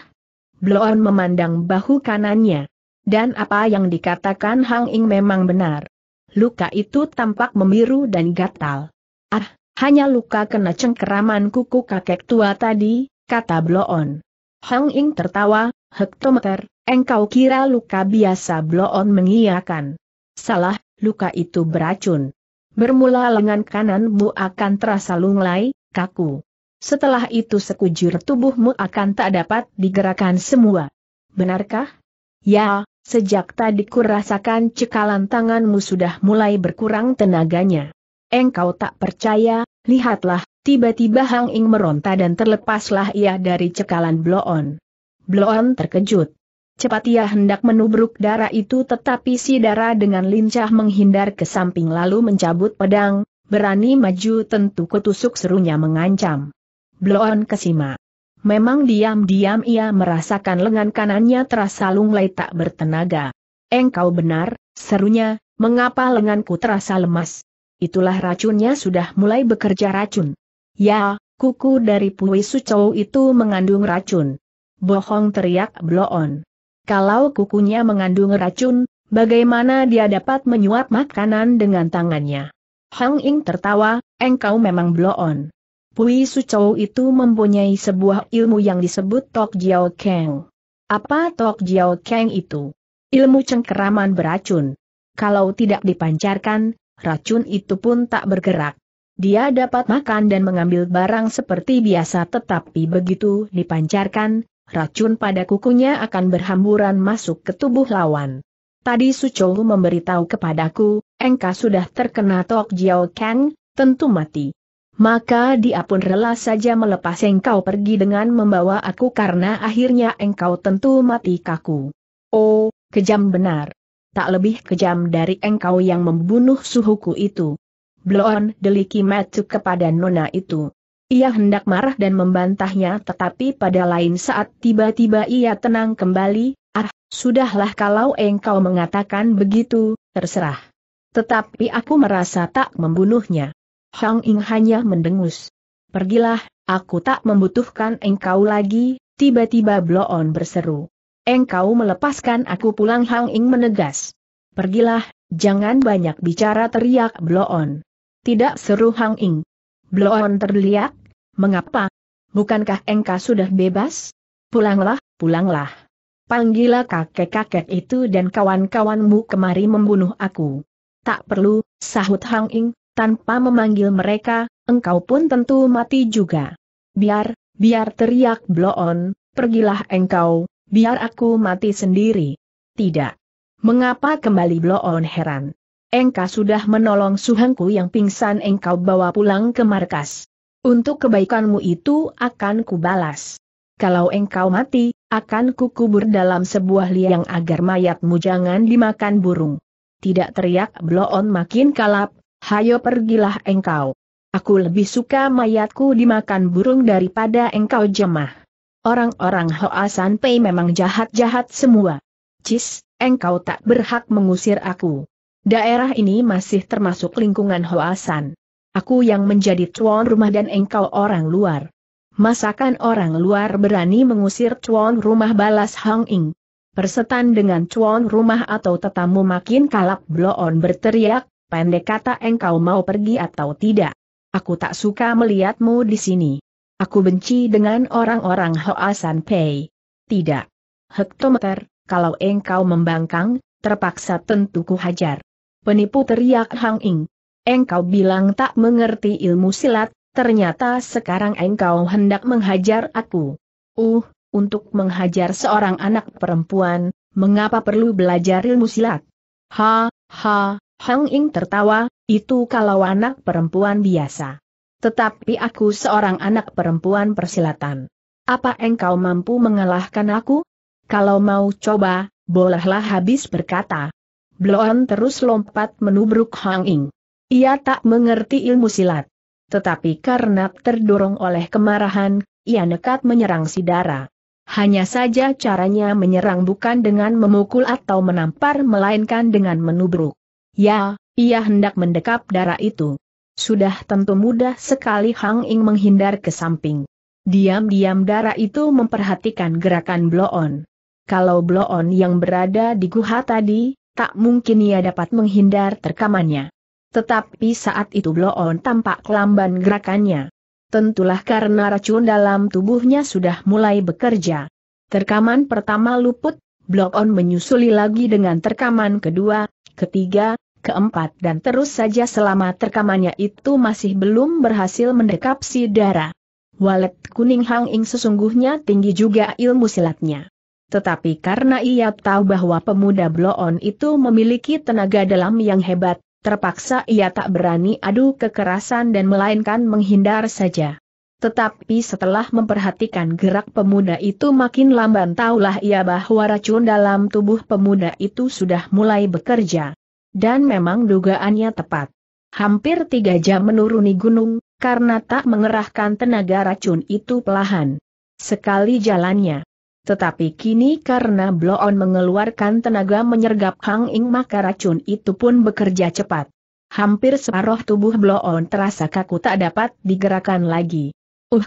Bloon memandang bahu kanannya. Dan apa yang dikatakan Hang Ing memang benar. Luka itu tampak memiru dan gatal. Ah, hanya luka kena cengkeraman kuku kakek tua tadi, kata Bloon. Hang Ing tertawa, hektometer, engkau kira luka biasa Bloon mengiyakan. Salah, luka itu beracun. Bermula lengan kananmu akan terasa lunglai, kaku. Setelah itu sekujur tubuhmu akan tak dapat digerakkan semua. Benarkah? Ya, sejak tadi kurasakan cekalan tanganmu sudah mulai berkurang tenaganya. Engkau tak percaya, lihatlah, tiba-tiba Hang Ing meronta dan terlepaslah ia dari cekalan Bloon. Bloon terkejut. Cepat ia hendak menubruk darah itu tetapi si darah dengan lincah menghindar ke samping lalu mencabut pedang, berani maju tentu ketusuk serunya mengancam. Bloon kesima. Memang diam-diam ia merasakan lengan kanannya terasa lunglai tak bertenaga. Engkau benar, serunya, mengapa lenganku terasa lemas? itulah racunnya sudah mulai bekerja racun. Ya, kuku dari Pui Sucou itu mengandung racun. Bohong teriak Bloon. Kalau kukunya mengandung racun, bagaimana dia dapat menyuap makanan dengan tangannya? Hang Ing tertawa, engkau memang Bloon. Pui Sucou itu mempunyai sebuah ilmu yang disebut Tok Jiao Kang. Apa Tok Jiao Kang itu? Ilmu cengkeraman beracun. Kalau tidak dipancarkan, racun itu pun tak bergerak. Dia dapat makan dan mengambil barang seperti biasa tetapi begitu dipancarkan, racun pada kukunya akan berhamburan masuk ke tubuh lawan. Tadi Suchowu memberitahu kepadaku, engkau sudah terkena Tok Jiao Kang, tentu mati. Maka dia pun rela saja melepas engkau pergi dengan membawa aku karena akhirnya engkau tentu mati kaku. Oh, kejam benar tak lebih kejam dari engkau yang membunuh suhuku itu. Bloon deliki matuk kepada nona itu. Ia hendak marah dan membantahnya tetapi pada lain saat tiba-tiba ia tenang kembali, ah, sudahlah kalau engkau mengatakan begitu, terserah. Tetapi aku merasa tak membunuhnya. Hang Ing hanya mendengus. Pergilah, aku tak membutuhkan engkau lagi, tiba-tiba Bloon berseru engkau melepaskan aku pulang Hang Ing menegas. Pergilah, jangan banyak bicara teriak Bloon. Tidak seru Hang Ing. Bloon terliak, mengapa? Bukankah engkau sudah bebas? Pulanglah, pulanglah. Panggillah kakek-kakek itu dan kawan-kawanmu kemari membunuh aku. Tak perlu, sahut Hang Ing, tanpa memanggil mereka, engkau pun tentu mati juga. Biar, biar teriak Bloon, pergilah engkau, biar aku mati sendiri. Tidak. Mengapa kembali Bloon heran? Engkau sudah menolong suhengku yang pingsan engkau bawa pulang ke markas. Untuk kebaikanmu itu akan kubalas. Kalau engkau mati, akan kukubur dalam sebuah liang agar mayatmu jangan dimakan burung. Tidak teriak Bloon makin kalap, hayo pergilah engkau. Aku lebih suka mayatku dimakan burung daripada engkau jemah. Orang-orang Hoasan Pei memang jahat-jahat semua. Cis, engkau tak berhak mengusir aku. Daerah ini masih termasuk lingkungan Hoasan. Aku yang menjadi tuan rumah dan engkau orang luar. Masakan orang luar berani mengusir tuan rumah balas Hong Ing. Persetan dengan tuan rumah atau tetamu makin kalap bloon berteriak, pendek kata engkau mau pergi atau tidak. Aku tak suka melihatmu di sini. Aku benci dengan orang-orang Hoa San Pei. Tidak. Hektometer, kalau engkau membangkang, terpaksa tentu ku hajar. Penipu teriak Hang Ing. Engkau bilang tak mengerti ilmu silat, ternyata sekarang engkau hendak menghajar aku. Uh, untuk menghajar seorang anak perempuan, mengapa perlu belajar ilmu silat? Ha, ha, Hang Ing tertawa, itu kalau anak perempuan biasa. Tetapi aku seorang anak perempuan persilatan. Apa engkau mampu mengalahkan aku? Kalau mau coba, bolehlah habis berkata. Bloon terus lompat menubruk Hang Ing. Ia tak mengerti ilmu silat. Tetapi karena terdorong oleh kemarahan, ia nekat menyerang si Dara. Hanya saja caranya menyerang bukan dengan memukul atau menampar melainkan dengan menubruk. Ya, ia hendak mendekap darah itu. Sudah tentu mudah sekali Hang Ing menghindar ke samping. Diam-diam darah itu memperhatikan gerakan Bloon. Kalau Bloon yang berada di guha tadi, tak mungkin ia dapat menghindar terkamannya. Tetapi saat itu Bloon tampak lamban gerakannya. Tentulah karena racun dalam tubuhnya sudah mulai bekerja. Terkaman pertama luput, Bloon menyusuli lagi dengan terkaman kedua, ketiga, keempat dan terus saja selama terkamannya itu masih belum berhasil mendekap si darah. Walet kuning Hang Ing sesungguhnya tinggi juga ilmu silatnya. Tetapi karena ia tahu bahwa pemuda Bloon itu memiliki tenaga dalam yang hebat, terpaksa ia tak berani adu kekerasan dan melainkan menghindar saja. Tetapi setelah memperhatikan gerak pemuda itu makin lamban taulah ia bahwa racun dalam tubuh pemuda itu sudah mulai bekerja. Dan memang dugaannya tepat. Hampir tiga jam menuruni gunung, karena tak mengerahkan tenaga racun itu pelahan. Sekali jalannya. Tetapi kini karena Bloon mengeluarkan tenaga menyergap Hang Ing maka racun itu pun bekerja cepat. Hampir separuh tubuh Bloon terasa kaku tak dapat digerakkan lagi. Uh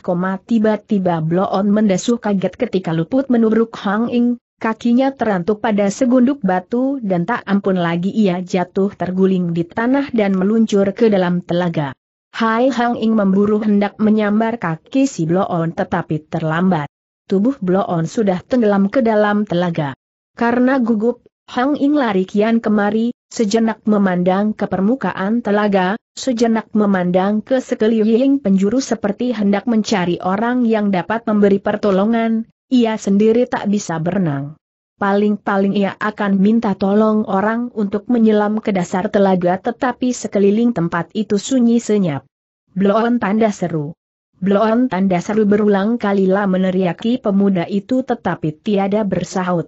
tiba-tiba Bloon mendesuh kaget ketika luput menubruk Hang Ing, kakinya terantuk pada segunduk batu dan tak ampun lagi ia jatuh terguling di tanah dan meluncur ke dalam telaga. Hai Hang Ing memburu hendak menyambar kaki si Bloon tetapi terlambat. Tubuh Bloon sudah tenggelam ke dalam telaga. Karena gugup, Hang Ing lari kian kemari, sejenak memandang ke permukaan telaga, sejenak memandang ke sekeliling penjuru seperti hendak mencari orang yang dapat memberi pertolongan, ia sendiri tak bisa berenang. Paling-paling ia akan minta tolong orang untuk menyelam ke dasar telaga tetapi sekeliling tempat itu sunyi senyap. Bloon tanda seru. Bloon tanda seru berulang kalilah meneriaki pemuda itu tetapi tiada bersahut.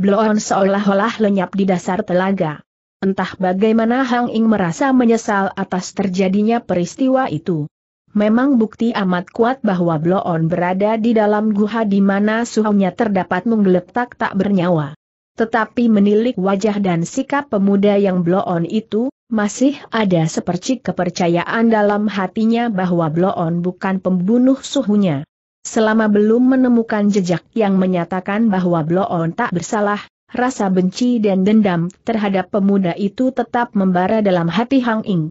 Bloon seolah-olah lenyap di dasar telaga. Entah bagaimana Hang Ing merasa menyesal atas terjadinya peristiwa itu. Memang bukti amat kuat bahwa Bloon berada di dalam guha di mana suhunya terdapat menggeletak tak bernyawa. Tetapi menilik wajah dan sikap pemuda yang Bloon itu, masih ada sepercik kepercayaan dalam hatinya bahwa Bloon bukan pembunuh suhunya. Selama belum menemukan jejak yang menyatakan bahwa Bloon tak bersalah, rasa benci dan dendam terhadap pemuda itu tetap membara dalam hati Hang Ing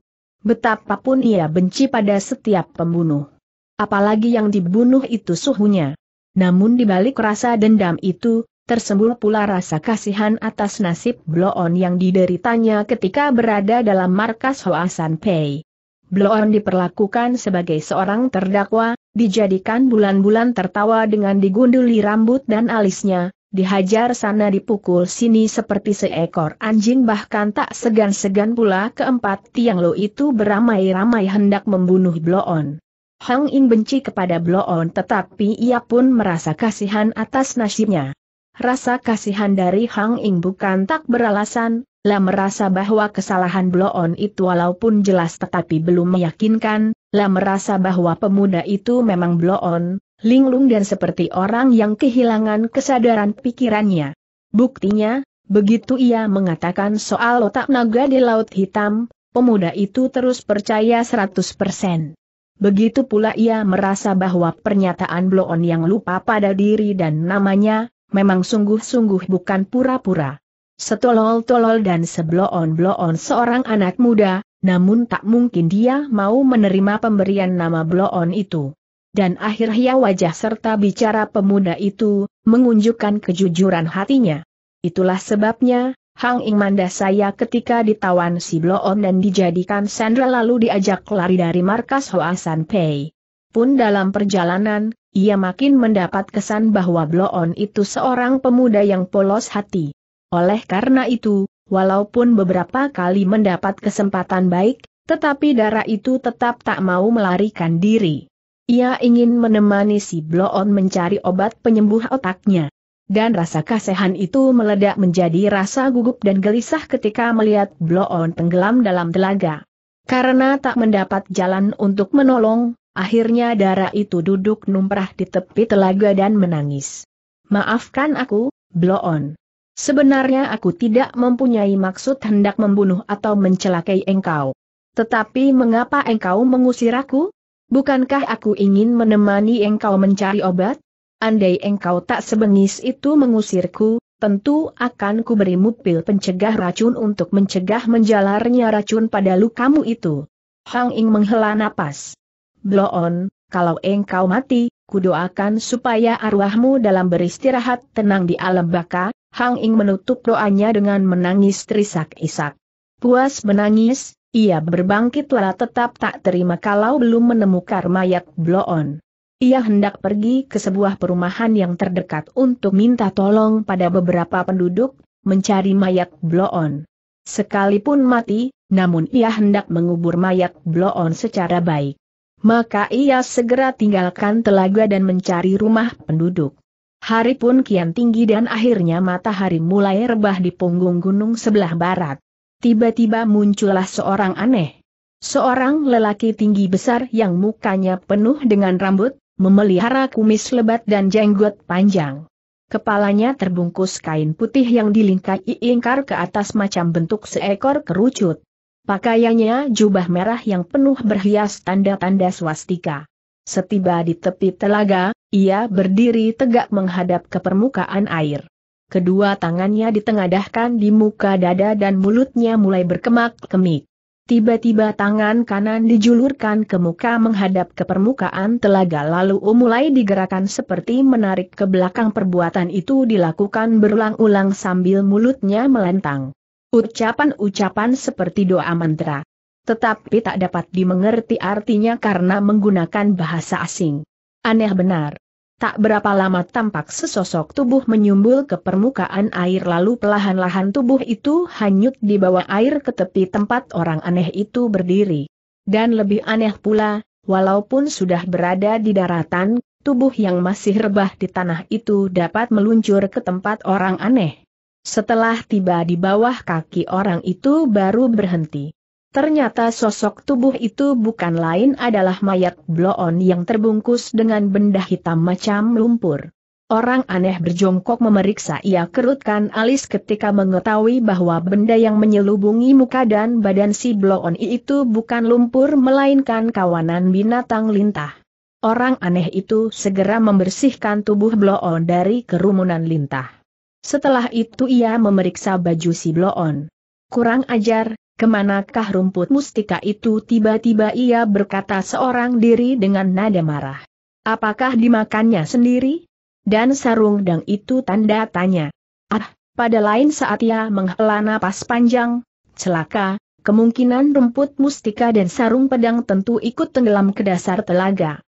betapapun ia benci pada setiap pembunuh. Apalagi yang dibunuh itu suhunya. Namun di balik rasa dendam itu, tersembul pula rasa kasihan atas nasib Bloon yang dideritanya ketika berada dalam markas Hoasan Pei. Bloon diperlakukan sebagai seorang terdakwa, dijadikan bulan-bulan tertawa dengan digunduli rambut dan alisnya, Dihajar sana dipukul sini seperti seekor anjing bahkan tak segan-segan pula keempat tiang lo itu beramai-ramai hendak membunuh Bloon. Hang Ing benci kepada Bloon tetapi ia pun merasa kasihan atas nasibnya. Rasa kasihan dari Hang Ing bukan tak beralasan, La merasa bahwa kesalahan Bloon itu walaupun jelas tetapi belum meyakinkan, La merasa bahwa pemuda itu memang Bloon, linglung dan seperti orang yang kehilangan kesadaran pikirannya. Buktinya, begitu ia mengatakan soal otak naga di Laut Hitam, pemuda itu terus percaya 100%. Begitu pula ia merasa bahwa pernyataan Bloon yang lupa pada diri dan namanya, memang sungguh-sungguh bukan pura-pura. Setolol-tolol dan sebloon-bloon seorang anak muda, namun tak mungkin dia mau menerima pemberian nama Bloon itu dan akhirnya wajah serta bicara pemuda itu, mengunjukkan kejujuran hatinya. Itulah sebabnya, Hang Ing saya ketika ditawan si Bloon dan dijadikan sandra lalu diajak lari dari markas Hoasan Pei. Pun dalam perjalanan, ia makin mendapat kesan bahwa Bloon itu seorang pemuda yang polos hati. Oleh karena itu, walaupun beberapa kali mendapat kesempatan baik, tetapi darah itu tetap tak mau melarikan diri. Ia ingin menemani si Bloon mencari obat penyembuh otaknya. Dan rasa kasihan itu meledak menjadi rasa gugup dan gelisah ketika melihat Bloon tenggelam dalam telaga. Karena tak mendapat jalan untuk menolong, akhirnya darah itu duduk numprah di tepi telaga dan menangis. Maafkan aku, Bloon. Sebenarnya aku tidak mempunyai maksud hendak membunuh atau mencelakai engkau. Tetapi mengapa engkau mengusir aku? Bukankah aku ingin menemani engkau mencari obat? Andai engkau tak sebengis itu mengusirku, tentu akan kuberi pil pencegah racun untuk mencegah menjalarnya racun pada lukamu itu. Hang Ing menghela napas. Bloon, kalau engkau mati, kudoakan supaya arwahmu dalam beristirahat tenang di alam baka, Hang Ing menutup doanya dengan menangis terisak-isak. Puas menangis, ia berbangkit wala tetap tak terima kalau belum menemukan mayat Bloon. Ia hendak pergi ke sebuah perumahan yang terdekat untuk minta tolong pada beberapa penduduk, mencari mayat Bloon. Sekalipun mati, namun ia hendak mengubur mayat Bloon secara baik. Maka ia segera tinggalkan telaga dan mencari rumah penduduk. Hari pun kian tinggi dan akhirnya matahari mulai rebah di punggung gunung sebelah barat. Tiba-tiba muncullah seorang aneh. Seorang lelaki tinggi besar yang mukanya penuh dengan rambut, memelihara kumis lebat dan jenggot panjang. Kepalanya terbungkus kain putih yang dilingkai ingkar ke atas macam bentuk seekor kerucut. Pakaiannya jubah merah yang penuh berhias tanda-tanda swastika. Setiba di tepi telaga, ia berdiri tegak menghadap ke permukaan air kedua tangannya ditengadahkan di muka dada dan mulutnya mulai berkemak-kemik. Tiba-tiba tangan kanan dijulurkan ke muka menghadap ke permukaan telaga lalu mulai digerakkan seperti menarik ke belakang perbuatan itu dilakukan berulang-ulang sambil mulutnya melentang. Ucapan-ucapan seperti doa mantra. Tetapi tak dapat dimengerti artinya karena menggunakan bahasa asing. Aneh benar. Tak berapa lama tampak sesosok tubuh menyumbul ke permukaan air lalu pelahan lahan tubuh itu hanyut di bawah air ke tepi tempat orang aneh itu berdiri. Dan lebih aneh pula, walaupun sudah berada di daratan, tubuh yang masih rebah di tanah itu dapat meluncur ke tempat orang aneh. Setelah tiba di bawah kaki orang itu baru berhenti. Ternyata sosok tubuh itu bukan lain adalah mayat bloon yang terbungkus dengan benda hitam macam lumpur. Orang aneh berjongkok memeriksa ia kerutkan alis ketika mengetahui bahwa benda yang menyelubungi muka dan badan si bloon itu bukan lumpur melainkan kawanan binatang lintah. Orang aneh itu segera membersihkan tubuh Bloon dari kerumunan lintah. Setelah itu ia memeriksa baju si Bloon. Kurang ajar, kemanakah rumput mustika itu tiba-tiba ia berkata seorang diri dengan nada marah. Apakah dimakannya sendiri? Dan sarung dang itu tanda tanya. Ah, pada lain saat ia menghela napas panjang, celaka, kemungkinan rumput mustika dan sarung pedang tentu ikut tenggelam ke dasar telaga.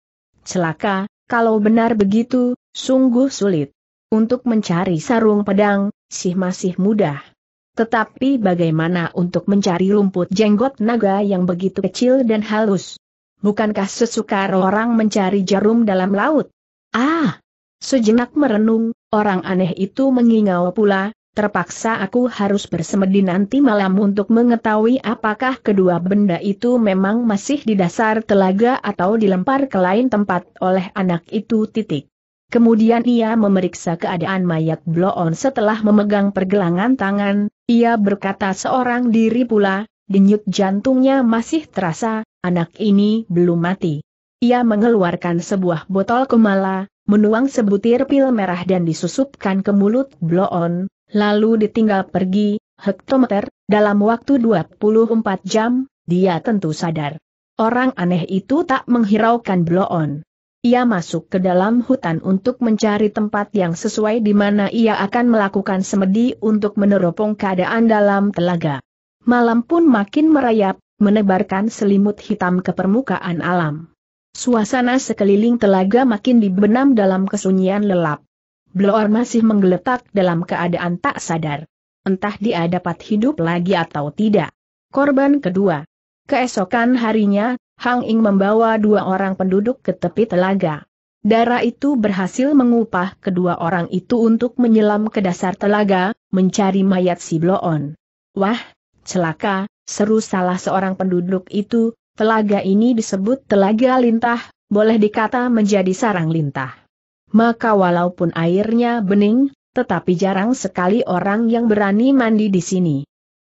Celaka, kalau benar begitu, sungguh sulit. Untuk mencari sarung pedang, sih masih mudah. Tetapi bagaimana untuk mencari rumput jenggot naga yang begitu kecil dan halus? Bukankah sesukar orang mencari jarum dalam laut? Ah! Sejenak merenung, orang aneh itu mengingau pula, terpaksa aku harus bersemedi nanti malam untuk mengetahui apakah kedua benda itu memang masih di dasar telaga atau dilempar ke lain tempat oleh anak itu titik. Kemudian ia memeriksa keadaan mayat Bloon setelah memegang pergelangan tangan, ia berkata seorang diri pula, denyut jantungnya masih terasa, anak ini belum mati. Ia mengeluarkan sebuah botol kemala, menuang sebutir pil merah dan disusupkan ke mulut bloon, lalu ditinggal pergi, hektometer, dalam waktu 24 jam, dia tentu sadar. Orang aneh itu tak menghiraukan bloon. Ia masuk ke dalam hutan untuk mencari tempat yang sesuai di mana ia akan melakukan semedi untuk meneropong keadaan dalam telaga. Malam pun makin merayap, menebarkan selimut hitam ke permukaan alam. Suasana sekeliling telaga makin dibenam dalam kesunyian lelap. Bloor masih menggeletak dalam keadaan tak sadar. Entah dia dapat hidup lagi atau tidak. Korban kedua. Keesokan harinya, Hang Ing membawa dua orang penduduk ke tepi telaga. Darah itu berhasil mengupah kedua orang itu untuk menyelam ke dasar telaga, mencari mayat si Bloon. Wah, celaka, seru salah seorang penduduk itu, telaga ini disebut telaga lintah, boleh dikata menjadi sarang lintah. Maka walaupun airnya bening, tetapi jarang sekali orang yang berani mandi di sini.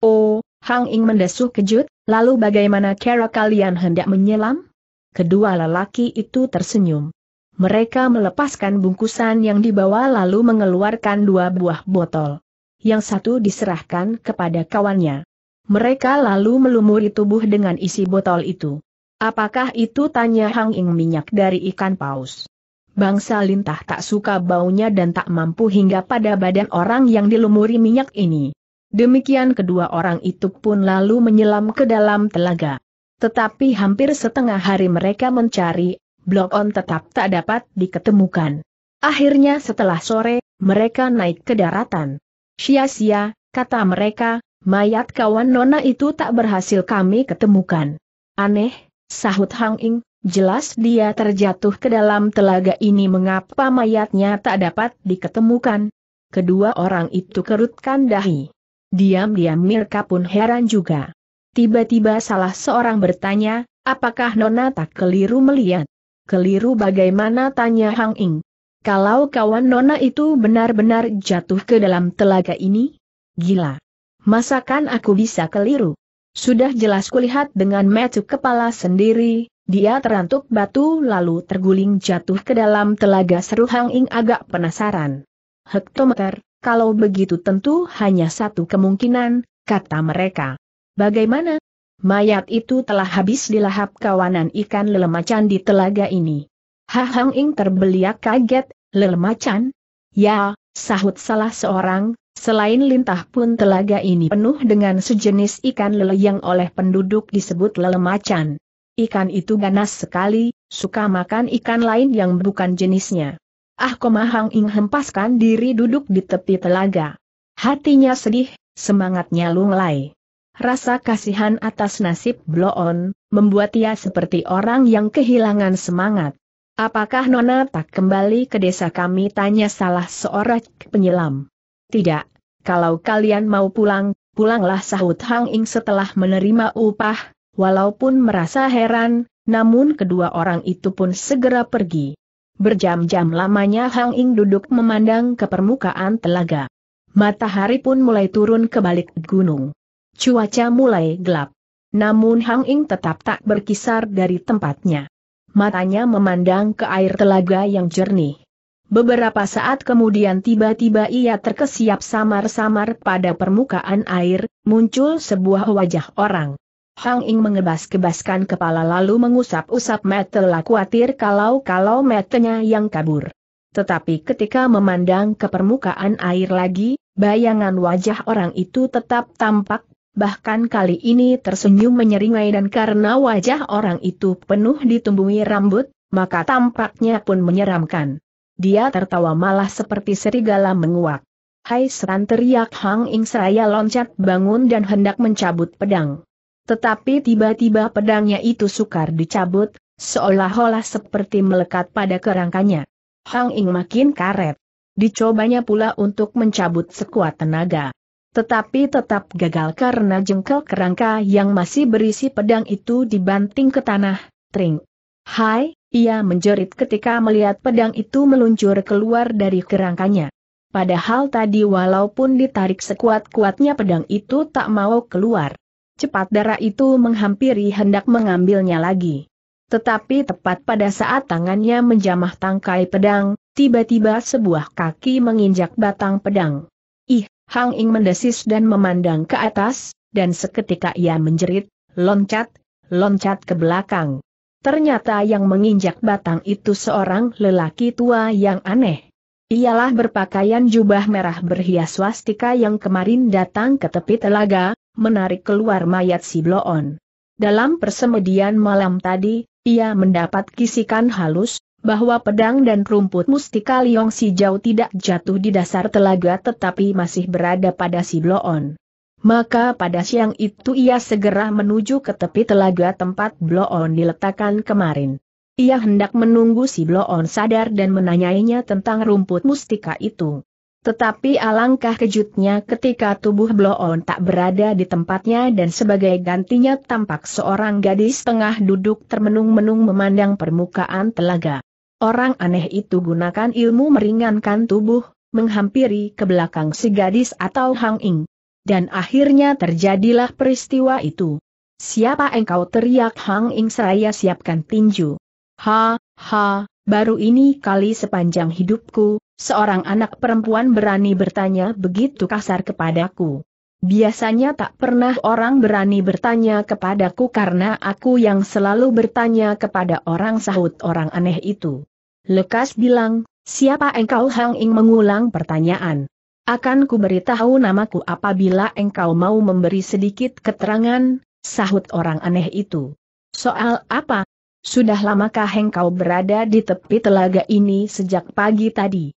Oh, Hang Ing mendesuh kejut, lalu bagaimana cara kalian hendak menyelam? Kedua lelaki itu tersenyum. Mereka melepaskan bungkusan yang dibawa lalu mengeluarkan dua buah botol. Yang satu diserahkan kepada kawannya. Mereka lalu melumuri tubuh dengan isi botol itu. Apakah itu tanya Hang Ing minyak dari ikan paus? Bangsa lintah tak suka baunya dan tak mampu hingga pada badan orang yang dilumuri minyak ini. Demikian kedua orang itu pun lalu menyelam ke dalam telaga. Tetapi hampir setengah hari mereka mencari, Blok On tetap tak dapat diketemukan. Akhirnya setelah sore, mereka naik ke daratan. Sia-sia, kata mereka, mayat kawan Nona itu tak berhasil kami ketemukan. Aneh, sahut Hang Ing, jelas dia terjatuh ke dalam telaga ini mengapa mayatnya tak dapat diketemukan. Kedua orang itu kerutkan dahi. Diam-diam Mirka pun heran juga. Tiba-tiba salah seorang bertanya, apakah Nona tak keliru melihat? Keliru bagaimana tanya Hang Ing. Kalau kawan Nona itu benar-benar jatuh ke dalam telaga ini? Gila. Masakan aku bisa keliru? Sudah jelas kulihat dengan metu kepala sendiri, dia terantuk batu lalu terguling jatuh ke dalam telaga seru Hang Ing agak penasaran. Hektometer, kalau begitu tentu hanya satu kemungkinan, kata mereka. Bagaimana? Mayat itu telah habis dilahap kawanan ikan lelemacan di telaga ini. Ha Hang Ing terbeliak kaget, lelemacan? Ya, sahut salah seorang, Selain lintah pun telaga ini penuh dengan sejenis ikan lele yang oleh penduduk disebut lele macan. Ikan itu ganas sekali, suka makan ikan lain yang bukan jenisnya. Ah Komahang Ing hempaskan diri duduk di tepi telaga. Hatinya sedih, semangatnya lunglai. Rasa kasihan atas nasib Bloon, membuat ia seperti orang yang kehilangan semangat. Apakah Nona tak kembali ke desa kami tanya salah seorang penyelam. Tidak, kalau kalian mau pulang, pulanglah sahut Hang Ing setelah menerima upah, walaupun merasa heran, namun kedua orang itu pun segera pergi. Berjam-jam lamanya Hang Ing duduk memandang ke permukaan telaga. Matahari pun mulai turun ke balik gunung. Cuaca mulai gelap. Namun Hang Ing tetap tak berkisar dari tempatnya. Matanya memandang ke air telaga yang jernih. Beberapa saat kemudian tiba-tiba ia terkesiap samar-samar pada permukaan air, muncul sebuah wajah orang. Hang Ing mengebas-kebaskan kepala lalu mengusap-usap Metela khawatir kalau-kalau metenya yang kabur. Tetapi ketika memandang ke permukaan air lagi, bayangan wajah orang itu tetap tampak, bahkan kali ini tersenyum menyeringai dan karena wajah orang itu penuh ditumbuhi rambut, maka tampaknya pun menyeramkan. Dia tertawa malah seperti serigala menguak. Hai seran teriak Hang Ing seraya loncat bangun dan hendak mencabut pedang. Tetapi tiba-tiba pedangnya itu sukar dicabut, seolah-olah seperti melekat pada kerangkanya. Hang Ing makin karet. Dicobanya pula untuk mencabut sekuat tenaga. Tetapi tetap gagal karena jengkel kerangka yang masih berisi pedang itu dibanting ke tanah, tring. Hai, ia menjerit ketika melihat pedang itu meluncur keluar dari kerangkanya. Padahal tadi walaupun ditarik sekuat-kuatnya pedang itu tak mau keluar. Cepat darah itu menghampiri hendak mengambilnya lagi. Tetapi tepat pada saat tangannya menjamah tangkai pedang, tiba-tiba sebuah kaki menginjak batang pedang. Ih, Hang Ing mendesis dan memandang ke atas, dan seketika ia menjerit, loncat, loncat ke belakang. Ternyata yang menginjak batang itu seorang lelaki tua yang aneh. Ialah berpakaian jubah merah berhias swastika yang kemarin datang ke tepi telaga, menarik keluar mayat si Bloon. Dalam persemedian malam tadi, ia mendapat kisikan halus, bahwa pedang dan rumput mustika Liong Si Jau tidak jatuh di dasar telaga tetapi masih berada pada si Bloon. Maka pada siang itu ia segera menuju ke tepi telaga tempat Bloon diletakkan kemarin. Ia hendak menunggu si Bloon sadar dan menanyainya tentang rumput mustika itu. Tetapi alangkah kejutnya ketika tubuh blow-on tak berada di tempatnya dan sebagai gantinya tampak seorang gadis tengah duduk termenung-menung memandang permukaan telaga. Orang aneh itu gunakan ilmu meringankan tubuh, menghampiri ke belakang si gadis atau Hang Ing. Dan akhirnya terjadilah peristiwa itu. Siapa engkau teriak Hang Ing seraya siapkan tinju. Ha, ha, baru ini kali sepanjang hidupku, Seorang anak perempuan berani bertanya begitu kasar kepadaku. Biasanya tak pernah orang berani bertanya kepadaku karena aku yang selalu bertanya kepada orang sahut orang aneh itu. Lekas bilang, siapa engkau Hang Ing mengulang pertanyaan. Akan ku beritahu namaku apabila engkau mau memberi sedikit keterangan, sahut orang aneh itu. Soal apa? Sudah lamakah engkau berada di tepi telaga ini sejak pagi tadi?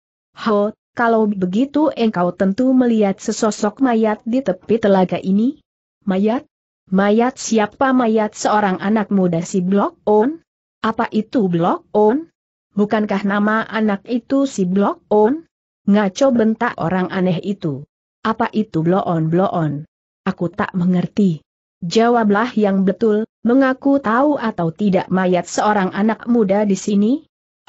Ho, kalau begitu engkau tentu melihat sesosok mayat di tepi telaga ini? Mayat? Mayat siapa mayat seorang anak muda si Blok On? Apa itu Blok On? Bukankah nama anak itu si Blok On? Ngaco bentak orang aneh itu. Apa itu Blok On Blok On? Aku tak mengerti. Jawablah yang betul, mengaku tahu atau tidak mayat seorang anak muda di sini?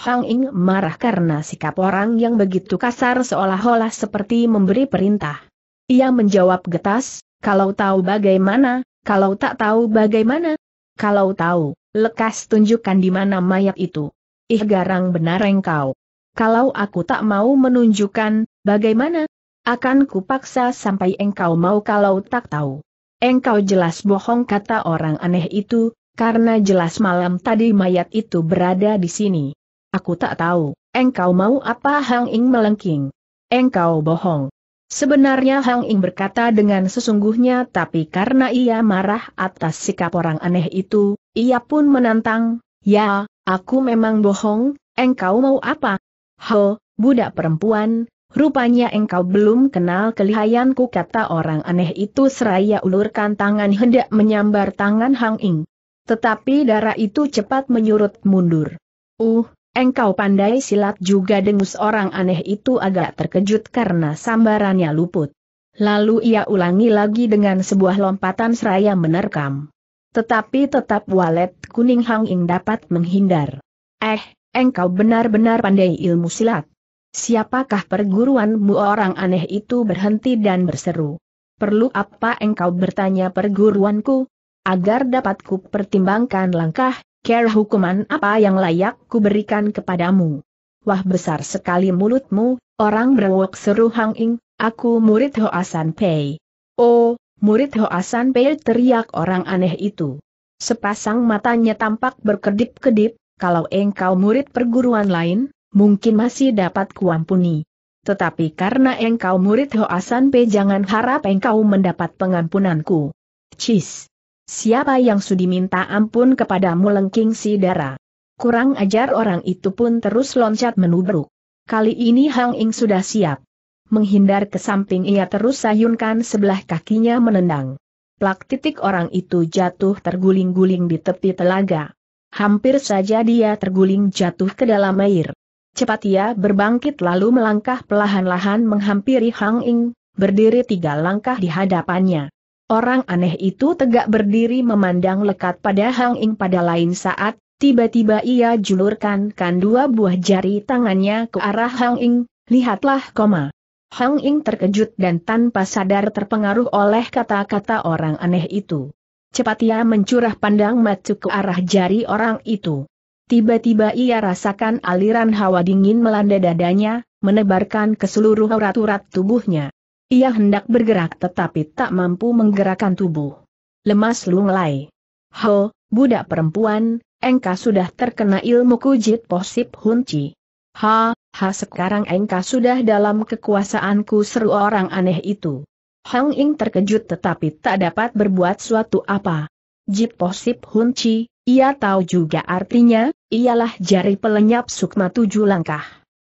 Hang Ing marah karena sikap orang yang begitu kasar seolah-olah seperti memberi perintah. Ia menjawab getas, kalau tahu bagaimana, kalau tak tahu bagaimana. Kalau tahu, lekas tunjukkan di mana mayat itu. Ih garang benar engkau. Kalau aku tak mau menunjukkan, bagaimana? Akan kupaksa sampai engkau mau kalau tak tahu. Engkau jelas bohong kata orang aneh itu, karena jelas malam tadi mayat itu berada di sini. Aku tak tahu, engkau mau apa Hang Ing melengking. Engkau bohong. Sebenarnya Hang Ing berkata dengan sesungguhnya tapi karena ia marah atas sikap orang aneh itu, ia pun menantang, ya, aku memang bohong, engkau mau apa? Ho, budak perempuan, rupanya engkau belum kenal kelihayanku kata orang aneh itu seraya ulurkan tangan hendak menyambar tangan Hang Ing. Tetapi darah itu cepat menyurut mundur. Uh, Engkau pandai silat juga dengus orang aneh itu agak terkejut karena sambarannya luput. Lalu ia ulangi lagi dengan sebuah lompatan seraya menerkam. Tetapi tetap walet kuning Hang Ing dapat menghindar. Eh, engkau benar-benar pandai ilmu silat. Siapakah perguruanmu orang aneh itu berhenti dan berseru. Perlu apa engkau bertanya perguruanku? Agar dapatku pertimbangkan langkah care hukuman apa yang layak kuberikan kepadamu. Wah besar sekali mulutmu, orang berwok seru Hang Ing, aku murid Hoasan Pei. Oh, murid Hoasan Pei teriak orang aneh itu. Sepasang matanya tampak berkedip-kedip, kalau engkau murid perguruan lain, mungkin masih dapat kuampuni. Tetapi karena engkau murid Hoasan Pei jangan harap engkau mendapat pengampunanku. Cis. Siapa yang sudi minta ampun kepadamu lengking si dara? Kurang ajar orang itu pun terus loncat menubruk. Kali ini Hang Ing sudah siap. Menghindar ke samping ia terus sayunkan sebelah kakinya menendang. Plak titik orang itu jatuh terguling-guling di tepi telaga. Hampir saja dia terguling jatuh ke dalam air. Cepat ia berbangkit lalu melangkah perlahan-lahan menghampiri Hang Ing, berdiri tiga langkah di hadapannya. Orang aneh itu tegak berdiri memandang lekat pada Hang Ing pada lain saat, tiba-tiba ia julurkan kan dua buah jari tangannya ke arah Hang Ing, lihatlah koma. Hang Ing terkejut dan tanpa sadar terpengaruh oleh kata-kata orang aneh itu. Cepat ia mencurah pandang matuk ke arah jari orang itu. Tiba-tiba ia rasakan aliran hawa dingin melanda dadanya, menebarkan ke seluruh urat-urat tubuhnya. Ia hendak bergerak tetapi tak mampu menggerakkan tubuh. Lemas lunglai. Ho, budak perempuan, engkau sudah terkena ilmu kujit posip hunci. Ha, ha sekarang engkau sudah dalam kekuasaanku seru orang aneh itu. Hang Ing terkejut tetapi tak dapat berbuat suatu apa. Jit posip hunci, ia tahu juga artinya, ialah jari pelenyap sukma tujuh langkah.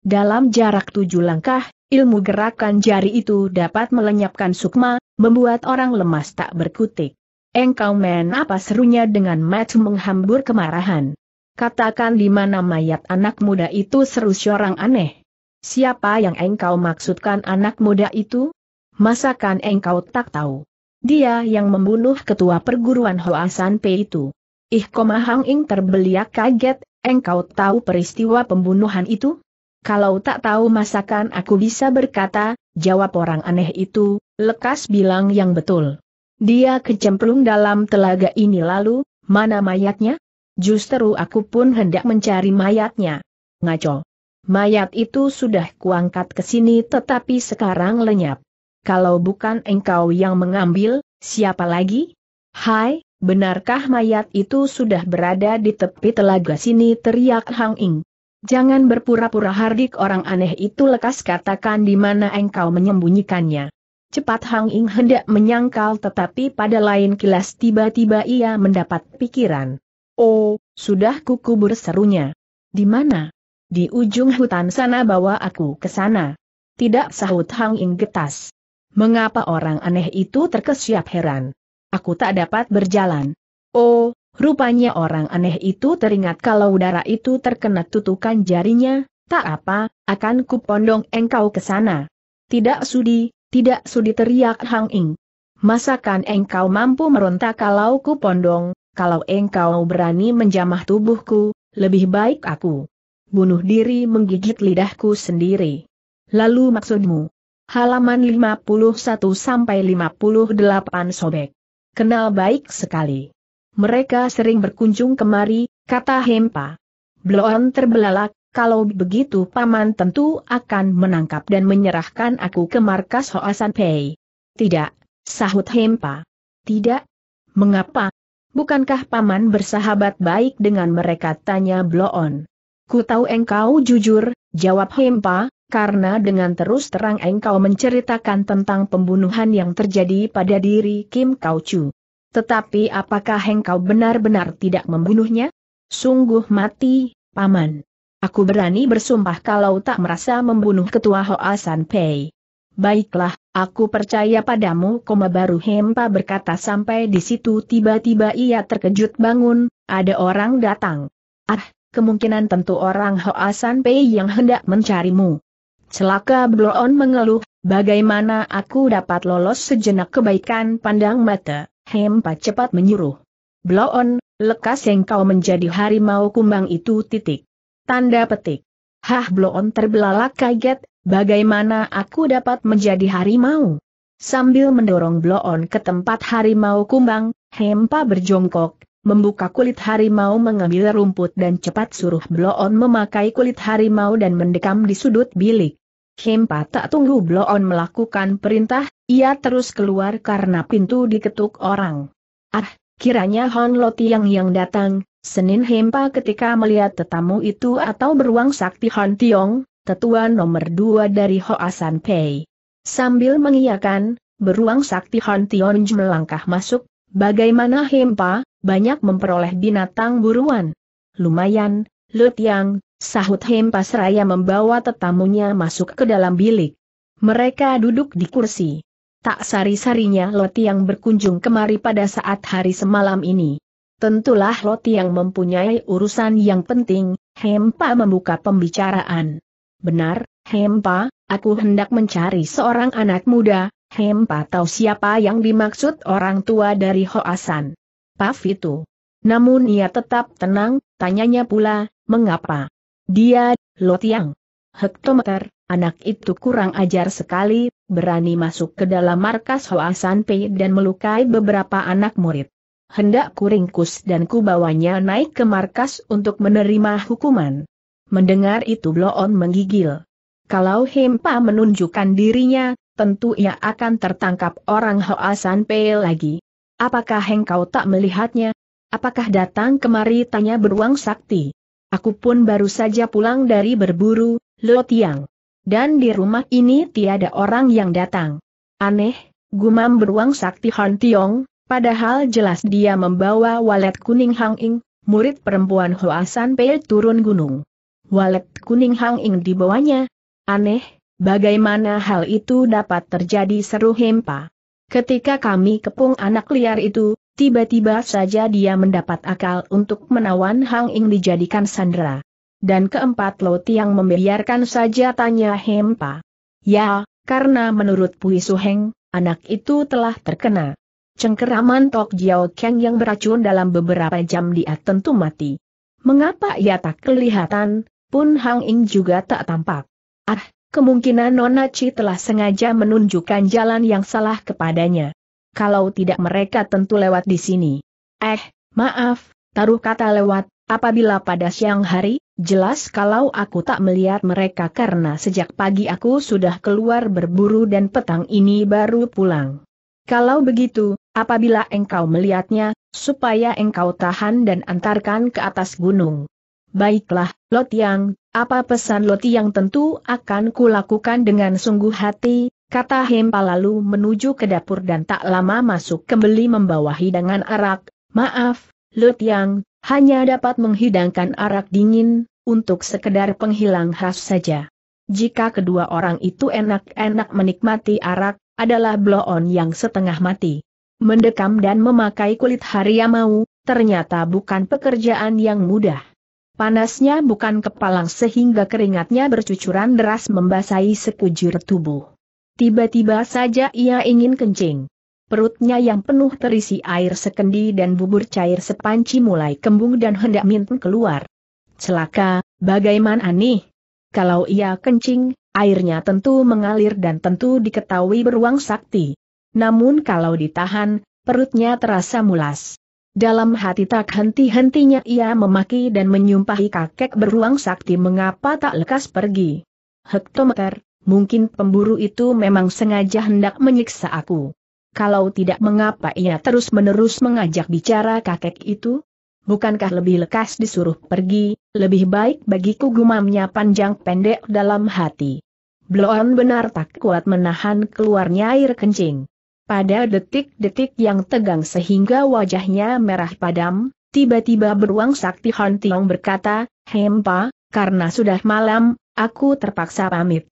Dalam jarak tujuh langkah, ilmu gerakan jari itu dapat melenyapkan sukma, membuat orang lemas tak berkutik. Engkau men apa serunya dengan match menghambur kemarahan. Katakan di mana mayat anak muda itu seru seorang aneh. Siapa yang engkau maksudkan anak muda itu? Masakan engkau tak tahu? Dia yang membunuh ketua perguruan Hoasan P itu. Ih komahang ing terbeliak ya, kaget, engkau tahu peristiwa pembunuhan itu? kalau tak tahu masakan aku bisa berkata, jawab orang aneh itu, lekas bilang yang betul. Dia kecemplung dalam telaga ini lalu, mana mayatnya? Justru aku pun hendak mencari mayatnya. Ngaco. Mayat itu sudah kuangkat ke sini tetapi sekarang lenyap. Kalau bukan engkau yang mengambil, siapa lagi? Hai, benarkah mayat itu sudah berada di tepi telaga sini teriak Hang Ing. Jangan berpura-pura hardik orang aneh itu lekas katakan di mana engkau menyembunyikannya. Cepat Hang Ing hendak menyangkal tetapi pada lain kilas tiba-tiba ia mendapat pikiran. Oh, sudah kukubur serunya. Di mana? Di ujung hutan sana bawa aku ke sana. Tidak sahut Hang Ing getas. Mengapa orang aneh itu terkesiap heran? Aku tak dapat berjalan. Oh, Rupanya orang aneh itu teringat kalau udara itu terkena tutukan jarinya, tak apa, akan kupondong engkau ke sana. Tidak sudi, tidak sudi teriak Hang Ing. Masakan engkau mampu meronta kalau kupondong, kalau engkau berani menjamah tubuhku, lebih baik aku bunuh diri menggigit lidahku sendiri. Lalu maksudmu? Halaman 51 sampai 58 sobek. Kenal baik sekali. Mereka sering berkunjung kemari, kata Hempa. Bloon terbelalak, kalau begitu paman tentu akan menangkap dan menyerahkan aku ke markas Hoasan Pei. Tidak, sahut Hempa. Tidak. Mengapa? Bukankah paman bersahabat baik dengan mereka tanya Bloon. Ku tahu engkau jujur, jawab Hempa, karena dengan terus terang engkau menceritakan tentang pembunuhan yang terjadi pada diri Kim Kau Chu. Tetapi apakah engkau benar-benar tidak membunuhnya? Sungguh mati, Paman. Aku berani bersumpah kalau tak merasa membunuh ketua Hoa San Pei. Baiklah, aku percaya padamu, koma baru Hempa berkata sampai di situ tiba-tiba ia terkejut bangun, ada orang datang. Ah, kemungkinan tentu orang Hoa San Pei yang hendak mencarimu. Celaka Bloon mengeluh, bagaimana aku dapat lolos sejenak kebaikan pandang mata. Hempa cepat menyuruh. Bloon, lekas lekas engkau menjadi harimau kumbang itu titik. Tanda petik. Hah Bloon terbelalak kaget, bagaimana aku dapat menjadi harimau? Sambil mendorong Bloon ke tempat harimau kumbang, Hempa berjongkok, membuka kulit harimau mengambil rumput dan cepat suruh Bloon memakai kulit harimau dan mendekam di sudut bilik. Hempa tak tunggu Bloon melakukan perintah, ia terus keluar karena pintu diketuk orang. Ah, kiranya Hon Loti yang yang datang, Senin Hempa ketika melihat tetamu itu atau beruang sakti Hon Tiong, tetua nomor dua dari Hoasan Pei. Sambil mengiyakan, beruang sakti Hon Tiong melangkah masuk, bagaimana Hempa, banyak memperoleh binatang buruan. Lumayan, Lutiang, sahut Hempa seraya membawa tetamunya masuk ke dalam bilik. Mereka duduk di kursi. Tak sari-sarinya Loti yang berkunjung kemari pada saat hari semalam ini. Tentulah Loti yang mempunyai urusan yang penting, Hempa membuka pembicaraan. Benar, Hempa, aku hendak mencari seorang anak muda, Hempa tahu siapa yang dimaksud orang tua dari Hoasan. Paf itu. Namun ia tetap tenang, tanyanya pula, mengapa? Dia, Lot yang. Hektometer, anak itu kurang ajar sekali, berani masuk ke dalam markas Hoa San Pei dan melukai beberapa anak murid. Hendak kuringkus dan kubawanya naik ke markas untuk menerima hukuman. Mendengar itu Bloon menggigil. Kalau Hempa menunjukkan dirinya, tentu ia akan tertangkap orang Hoa San Pei lagi. Apakah engkau tak melihatnya? Apakah datang kemari tanya beruang sakti? Aku pun baru saja pulang dari berburu, Lo Tiang dan di rumah ini tiada orang yang datang. Aneh, gumam beruang sakti Han Tiong, padahal jelas dia membawa walet kuning Hang Ing, murid perempuan Hoasan Pei turun gunung. Walet kuning Hang Ing dibawanya. Aneh, bagaimana hal itu dapat terjadi seru Hempa. Ketika kami kepung anak liar itu, tiba-tiba saja dia mendapat akal untuk menawan Hang Ing dijadikan sandera dan keempat Lo Tiang membiarkan saja tanya Hempa. Ya, karena menurut Pui Suheng, anak itu telah terkena cengkeraman Tok Jiao Kang yang beracun dalam beberapa jam dia tentu mati. Mengapa ia tak kelihatan, pun Hang Ing juga tak tampak. Ah, kemungkinan Nona Chi telah sengaja menunjukkan jalan yang salah kepadanya. Kalau tidak mereka tentu lewat di sini. Eh, maaf, taruh kata lewat, apabila pada siang hari, Jelas kalau aku tak melihat mereka karena sejak pagi aku sudah keluar berburu dan petang ini baru pulang. Kalau begitu, apabila engkau melihatnya, supaya engkau tahan dan antarkan ke atas gunung. Baiklah, Lotiang, apa pesan Lotiang tentu akan kulakukan dengan sungguh hati, kata Hempa lalu menuju ke dapur dan tak lama masuk kembali membawa hidangan arak, maaf, Lotiang, hanya dapat menghidangkan arak dingin, untuk sekedar penghilang khas saja. Jika kedua orang itu enak-enak menikmati arak, adalah bloon yang setengah mati. Mendekam dan memakai kulit harimau, ternyata bukan pekerjaan yang mudah. Panasnya bukan kepalang sehingga keringatnya bercucuran deras membasahi sekujur tubuh. Tiba-tiba saja ia ingin kencing. Perutnya yang penuh terisi air sekendi dan bubur cair sepanci mulai kembung dan hendak minta keluar. Celaka, bagaimana nih? Kalau ia kencing, airnya tentu mengalir dan tentu diketahui beruang sakti. Namun kalau ditahan, perutnya terasa mulas. Dalam hati tak henti-hentinya ia memaki dan menyumpahi kakek beruang sakti mengapa tak lekas pergi. Hektometer, mungkin pemburu itu memang sengaja hendak menyiksa aku. Kalau tidak mengapa ia terus-menerus mengajak bicara kakek itu? bukankah lebih lekas disuruh pergi, lebih baik bagiku gumamnya panjang pendek dalam hati. Bloon benar tak kuat menahan keluarnya air kencing. Pada detik-detik yang tegang sehingga wajahnya merah padam, tiba-tiba beruang sakti Han Tiong berkata, Hempa, karena sudah malam, aku terpaksa pamit.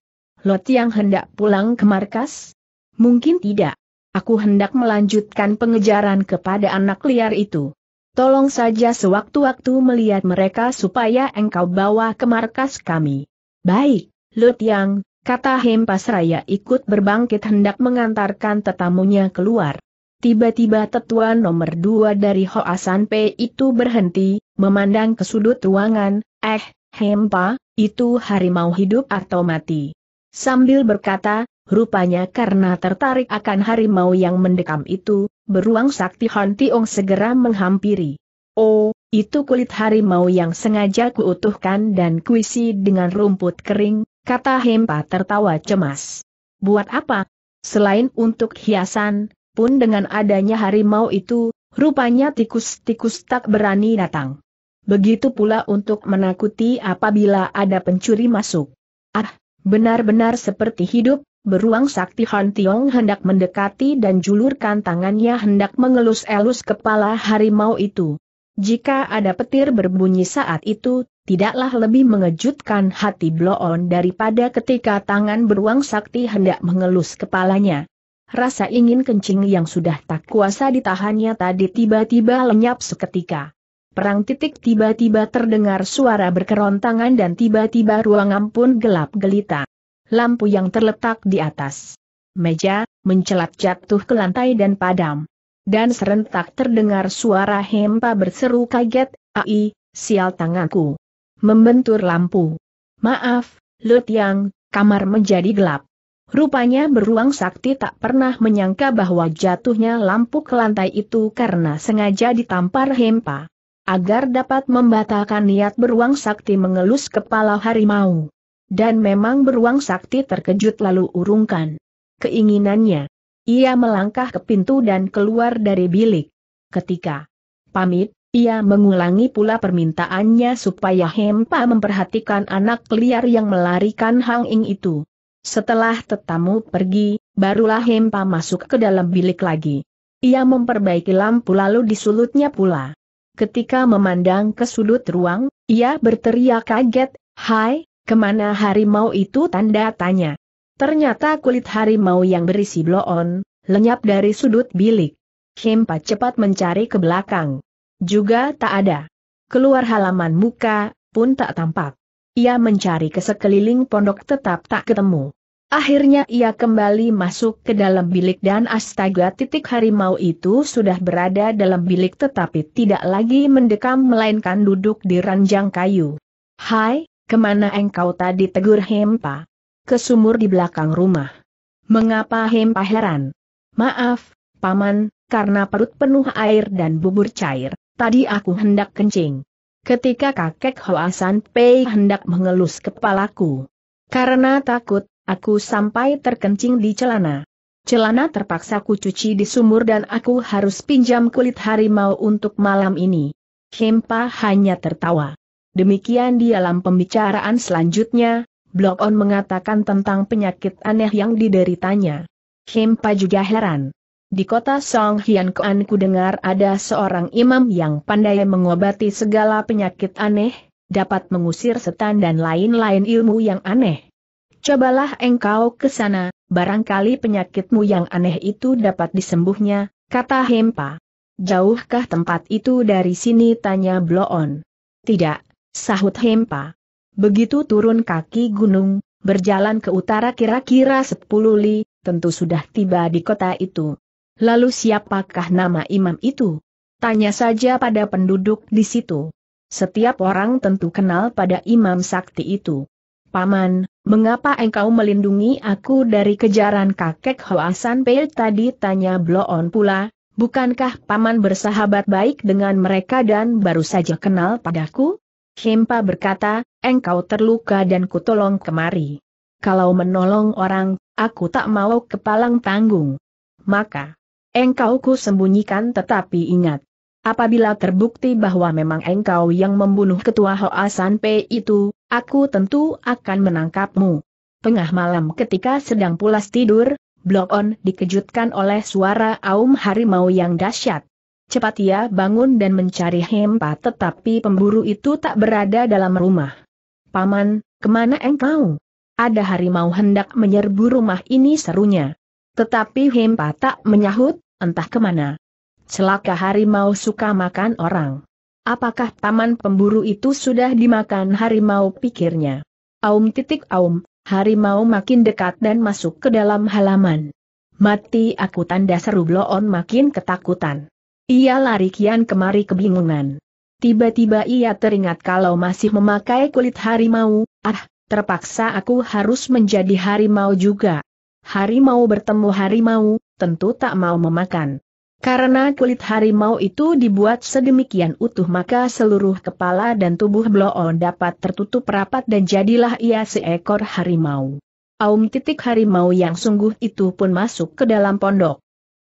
Lot yang hendak pulang ke markas? Mungkin tidak. Aku hendak melanjutkan pengejaran kepada anak liar itu. Tolong saja sewaktu-waktu melihat mereka supaya engkau bawa ke markas kami. Baik, Lut Yang, kata Hempas Raya ikut berbangkit hendak mengantarkan tetamunya keluar. Tiba-tiba tetua nomor dua dari Hoasan P itu berhenti, memandang ke sudut ruangan, eh, Hempa, itu harimau hidup atau mati. Sambil berkata, Rupanya karena tertarik akan harimau yang mendekam itu, beruang sakti Han Tiong segera menghampiri. Oh, itu kulit harimau yang sengaja kuutuhkan dan kuisi dengan rumput kering, kata Hempa tertawa cemas. Buat apa? Selain untuk hiasan, pun dengan adanya harimau itu, rupanya tikus-tikus tak berani datang. Begitu pula untuk menakuti apabila ada pencuri masuk. Ah, benar-benar seperti hidup, beruang sakti Han Tiong hendak mendekati dan julurkan tangannya hendak mengelus-elus kepala harimau itu. Jika ada petir berbunyi saat itu, tidaklah lebih mengejutkan hati Bloon daripada ketika tangan beruang sakti hendak mengelus kepalanya. Rasa ingin kencing yang sudah tak kuasa ditahannya tadi tiba-tiba lenyap seketika. Perang titik tiba-tiba terdengar suara berkerontangan dan tiba-tiba ruangan pun gelap gelita lampu yang terletak di atas meja, mencelat jatuh ke lantai dan padam. Dan serentak terdengar suara Hempa berseru kaget, Ai, sial tanganku. Membentur lampu. Maaf, Lut Yang, kamar menjadi gelap. Rupanya beruang sakti tak pernah menyangka bahwa jatuhnya lampu ke lantai itu karena sengaja ditampar Hempa. Agar dapat membatalkan niat beruang sakti mengelus kepala harimau. Dan memang beruang sakti terkejut lalu urungkan keinginannya. Ia melangkah ke pintu dan keluar dari bilik. Ketika pamit, ia mengulangi pula permintaannya supaya Hempa memperhatikan anak liar yang melarikan Hang Ing itu. Setelah tetamu pergi, barulah Hempa masuk ke dalam bilik lagi. Ia memperbaiki lampu lalu disulutnya pula. Ketika memandang ke sudut ruang, ia berteriak kaget, Hai, Kemana harimau itu tanda tanya. Ternyata kulit harimau yang berisi bloon, lenyap dari sudut bilik. Kempa cepat mencari ke belakang. Juga tak ada. Keluar halaman muka, pun tak tampak. Ia mencari ke sekeliling pondok tetap tak ketemu. Akhirnya ia kembali masuk ke dalam bilik dan astaga titik harimau itu sudah berada dalam bilik tetapi tidak lagi mendekam melainkan duduk di ranjang kayu. Hai, Kemana engkau tadi tegur Hempa? Ke sumur di belakang rumah. Mengapa Hempa heran? Maaf, Paman, karena perut penuh air dan bubur cair, tadi aku hendak kencing. Ketika kakek Hoasan Pei hendak mengelus kepalaku. Karena takut, aku sampai terkencing di celana. Celana terpaksa ku cuci di sumur dan aku harus pinjam kulit harimau untuk malam ini. Hempa hanya tertawa. Demikian di dalam pembicaraan selanjutnya, Blok On mengatakan tentang penyakit aneh yang dideritanya. Hempa juga heran. Di kota Song Hian Kuan ku dengar ada seorang imam yang pandai mengobati segala penyakit aneh, dapat mengusir setan dan lain-lain ilmu yang aneh. Cobalah engkau ke sana, barangkali penyakitmu yang aneh itu dapat disembuhnya, kata Hempa. Jauhkah tempat itu dari sini tanya Bloon? Tidak, Sahut Hempa. Begitu turun kaki gunung, berjalan ke utara kira-kira sepuluh li, tentu sudah tiba di kota itu. Lalu siapakah nama imam itu? Tanya saja pada penduduk di situ. Setiap orang tentu kenal pada imam sakti itu. Paman, mengapa engkau melindungi aku dari kejaran kakek Hoasan Pei tadi tanya Bloon pula, bukankah paman bersahabat baik dengan mereka dan baru saja kenal padaku? Hempa berkata, engkau terluka dan kutolong kemari. Kalau menolong orang, aku tak mau kepalang tanggung. Maka, engkau ku sembunyikan tetapi ingat. Apabila terbukti bahwa memang engkau yang membunuh ketua Hoasan P itu, aku tentu akan menangkapmu. Tengah malam ketika sedang pulas tidur, Blok On dikejutkan oleh suara aum harimau yang dahsyat. Cepat ia bangun dan mencari Hempa tetapi pemburu itu tak berada dalam rumah. Paman, kemana engkau? Ada harimau hendak menyerbu rumah ini serunya. Tetapi Hempa tak menyahut, entah kemana. Celaka harimau suka makan orang. Apakah paman pemburu itu sudah dimakan harimau pikirnya? Aum titik aum, harimau makin dekat dan masuk ke dalam halaman. Mati aku tanda seru bloon makin ketakutan. Ia lari kian kemari kebingungan. Tiba-tiba ia teringat kalau masih memakai kulit harimau, ah, terpaksa aku harus menjadi harimau juga. Harimau bertemu harimau, tentu tak mau memakan. Karena kulit harimau itu dibuat sedemikian utuh maka seluruh kepala dan tubuh Bloon dapat tertutup rapat dan jadilah ia seekor harimau. Aum titik harimau yang sungguh itu pun masuk ke dalam pondok.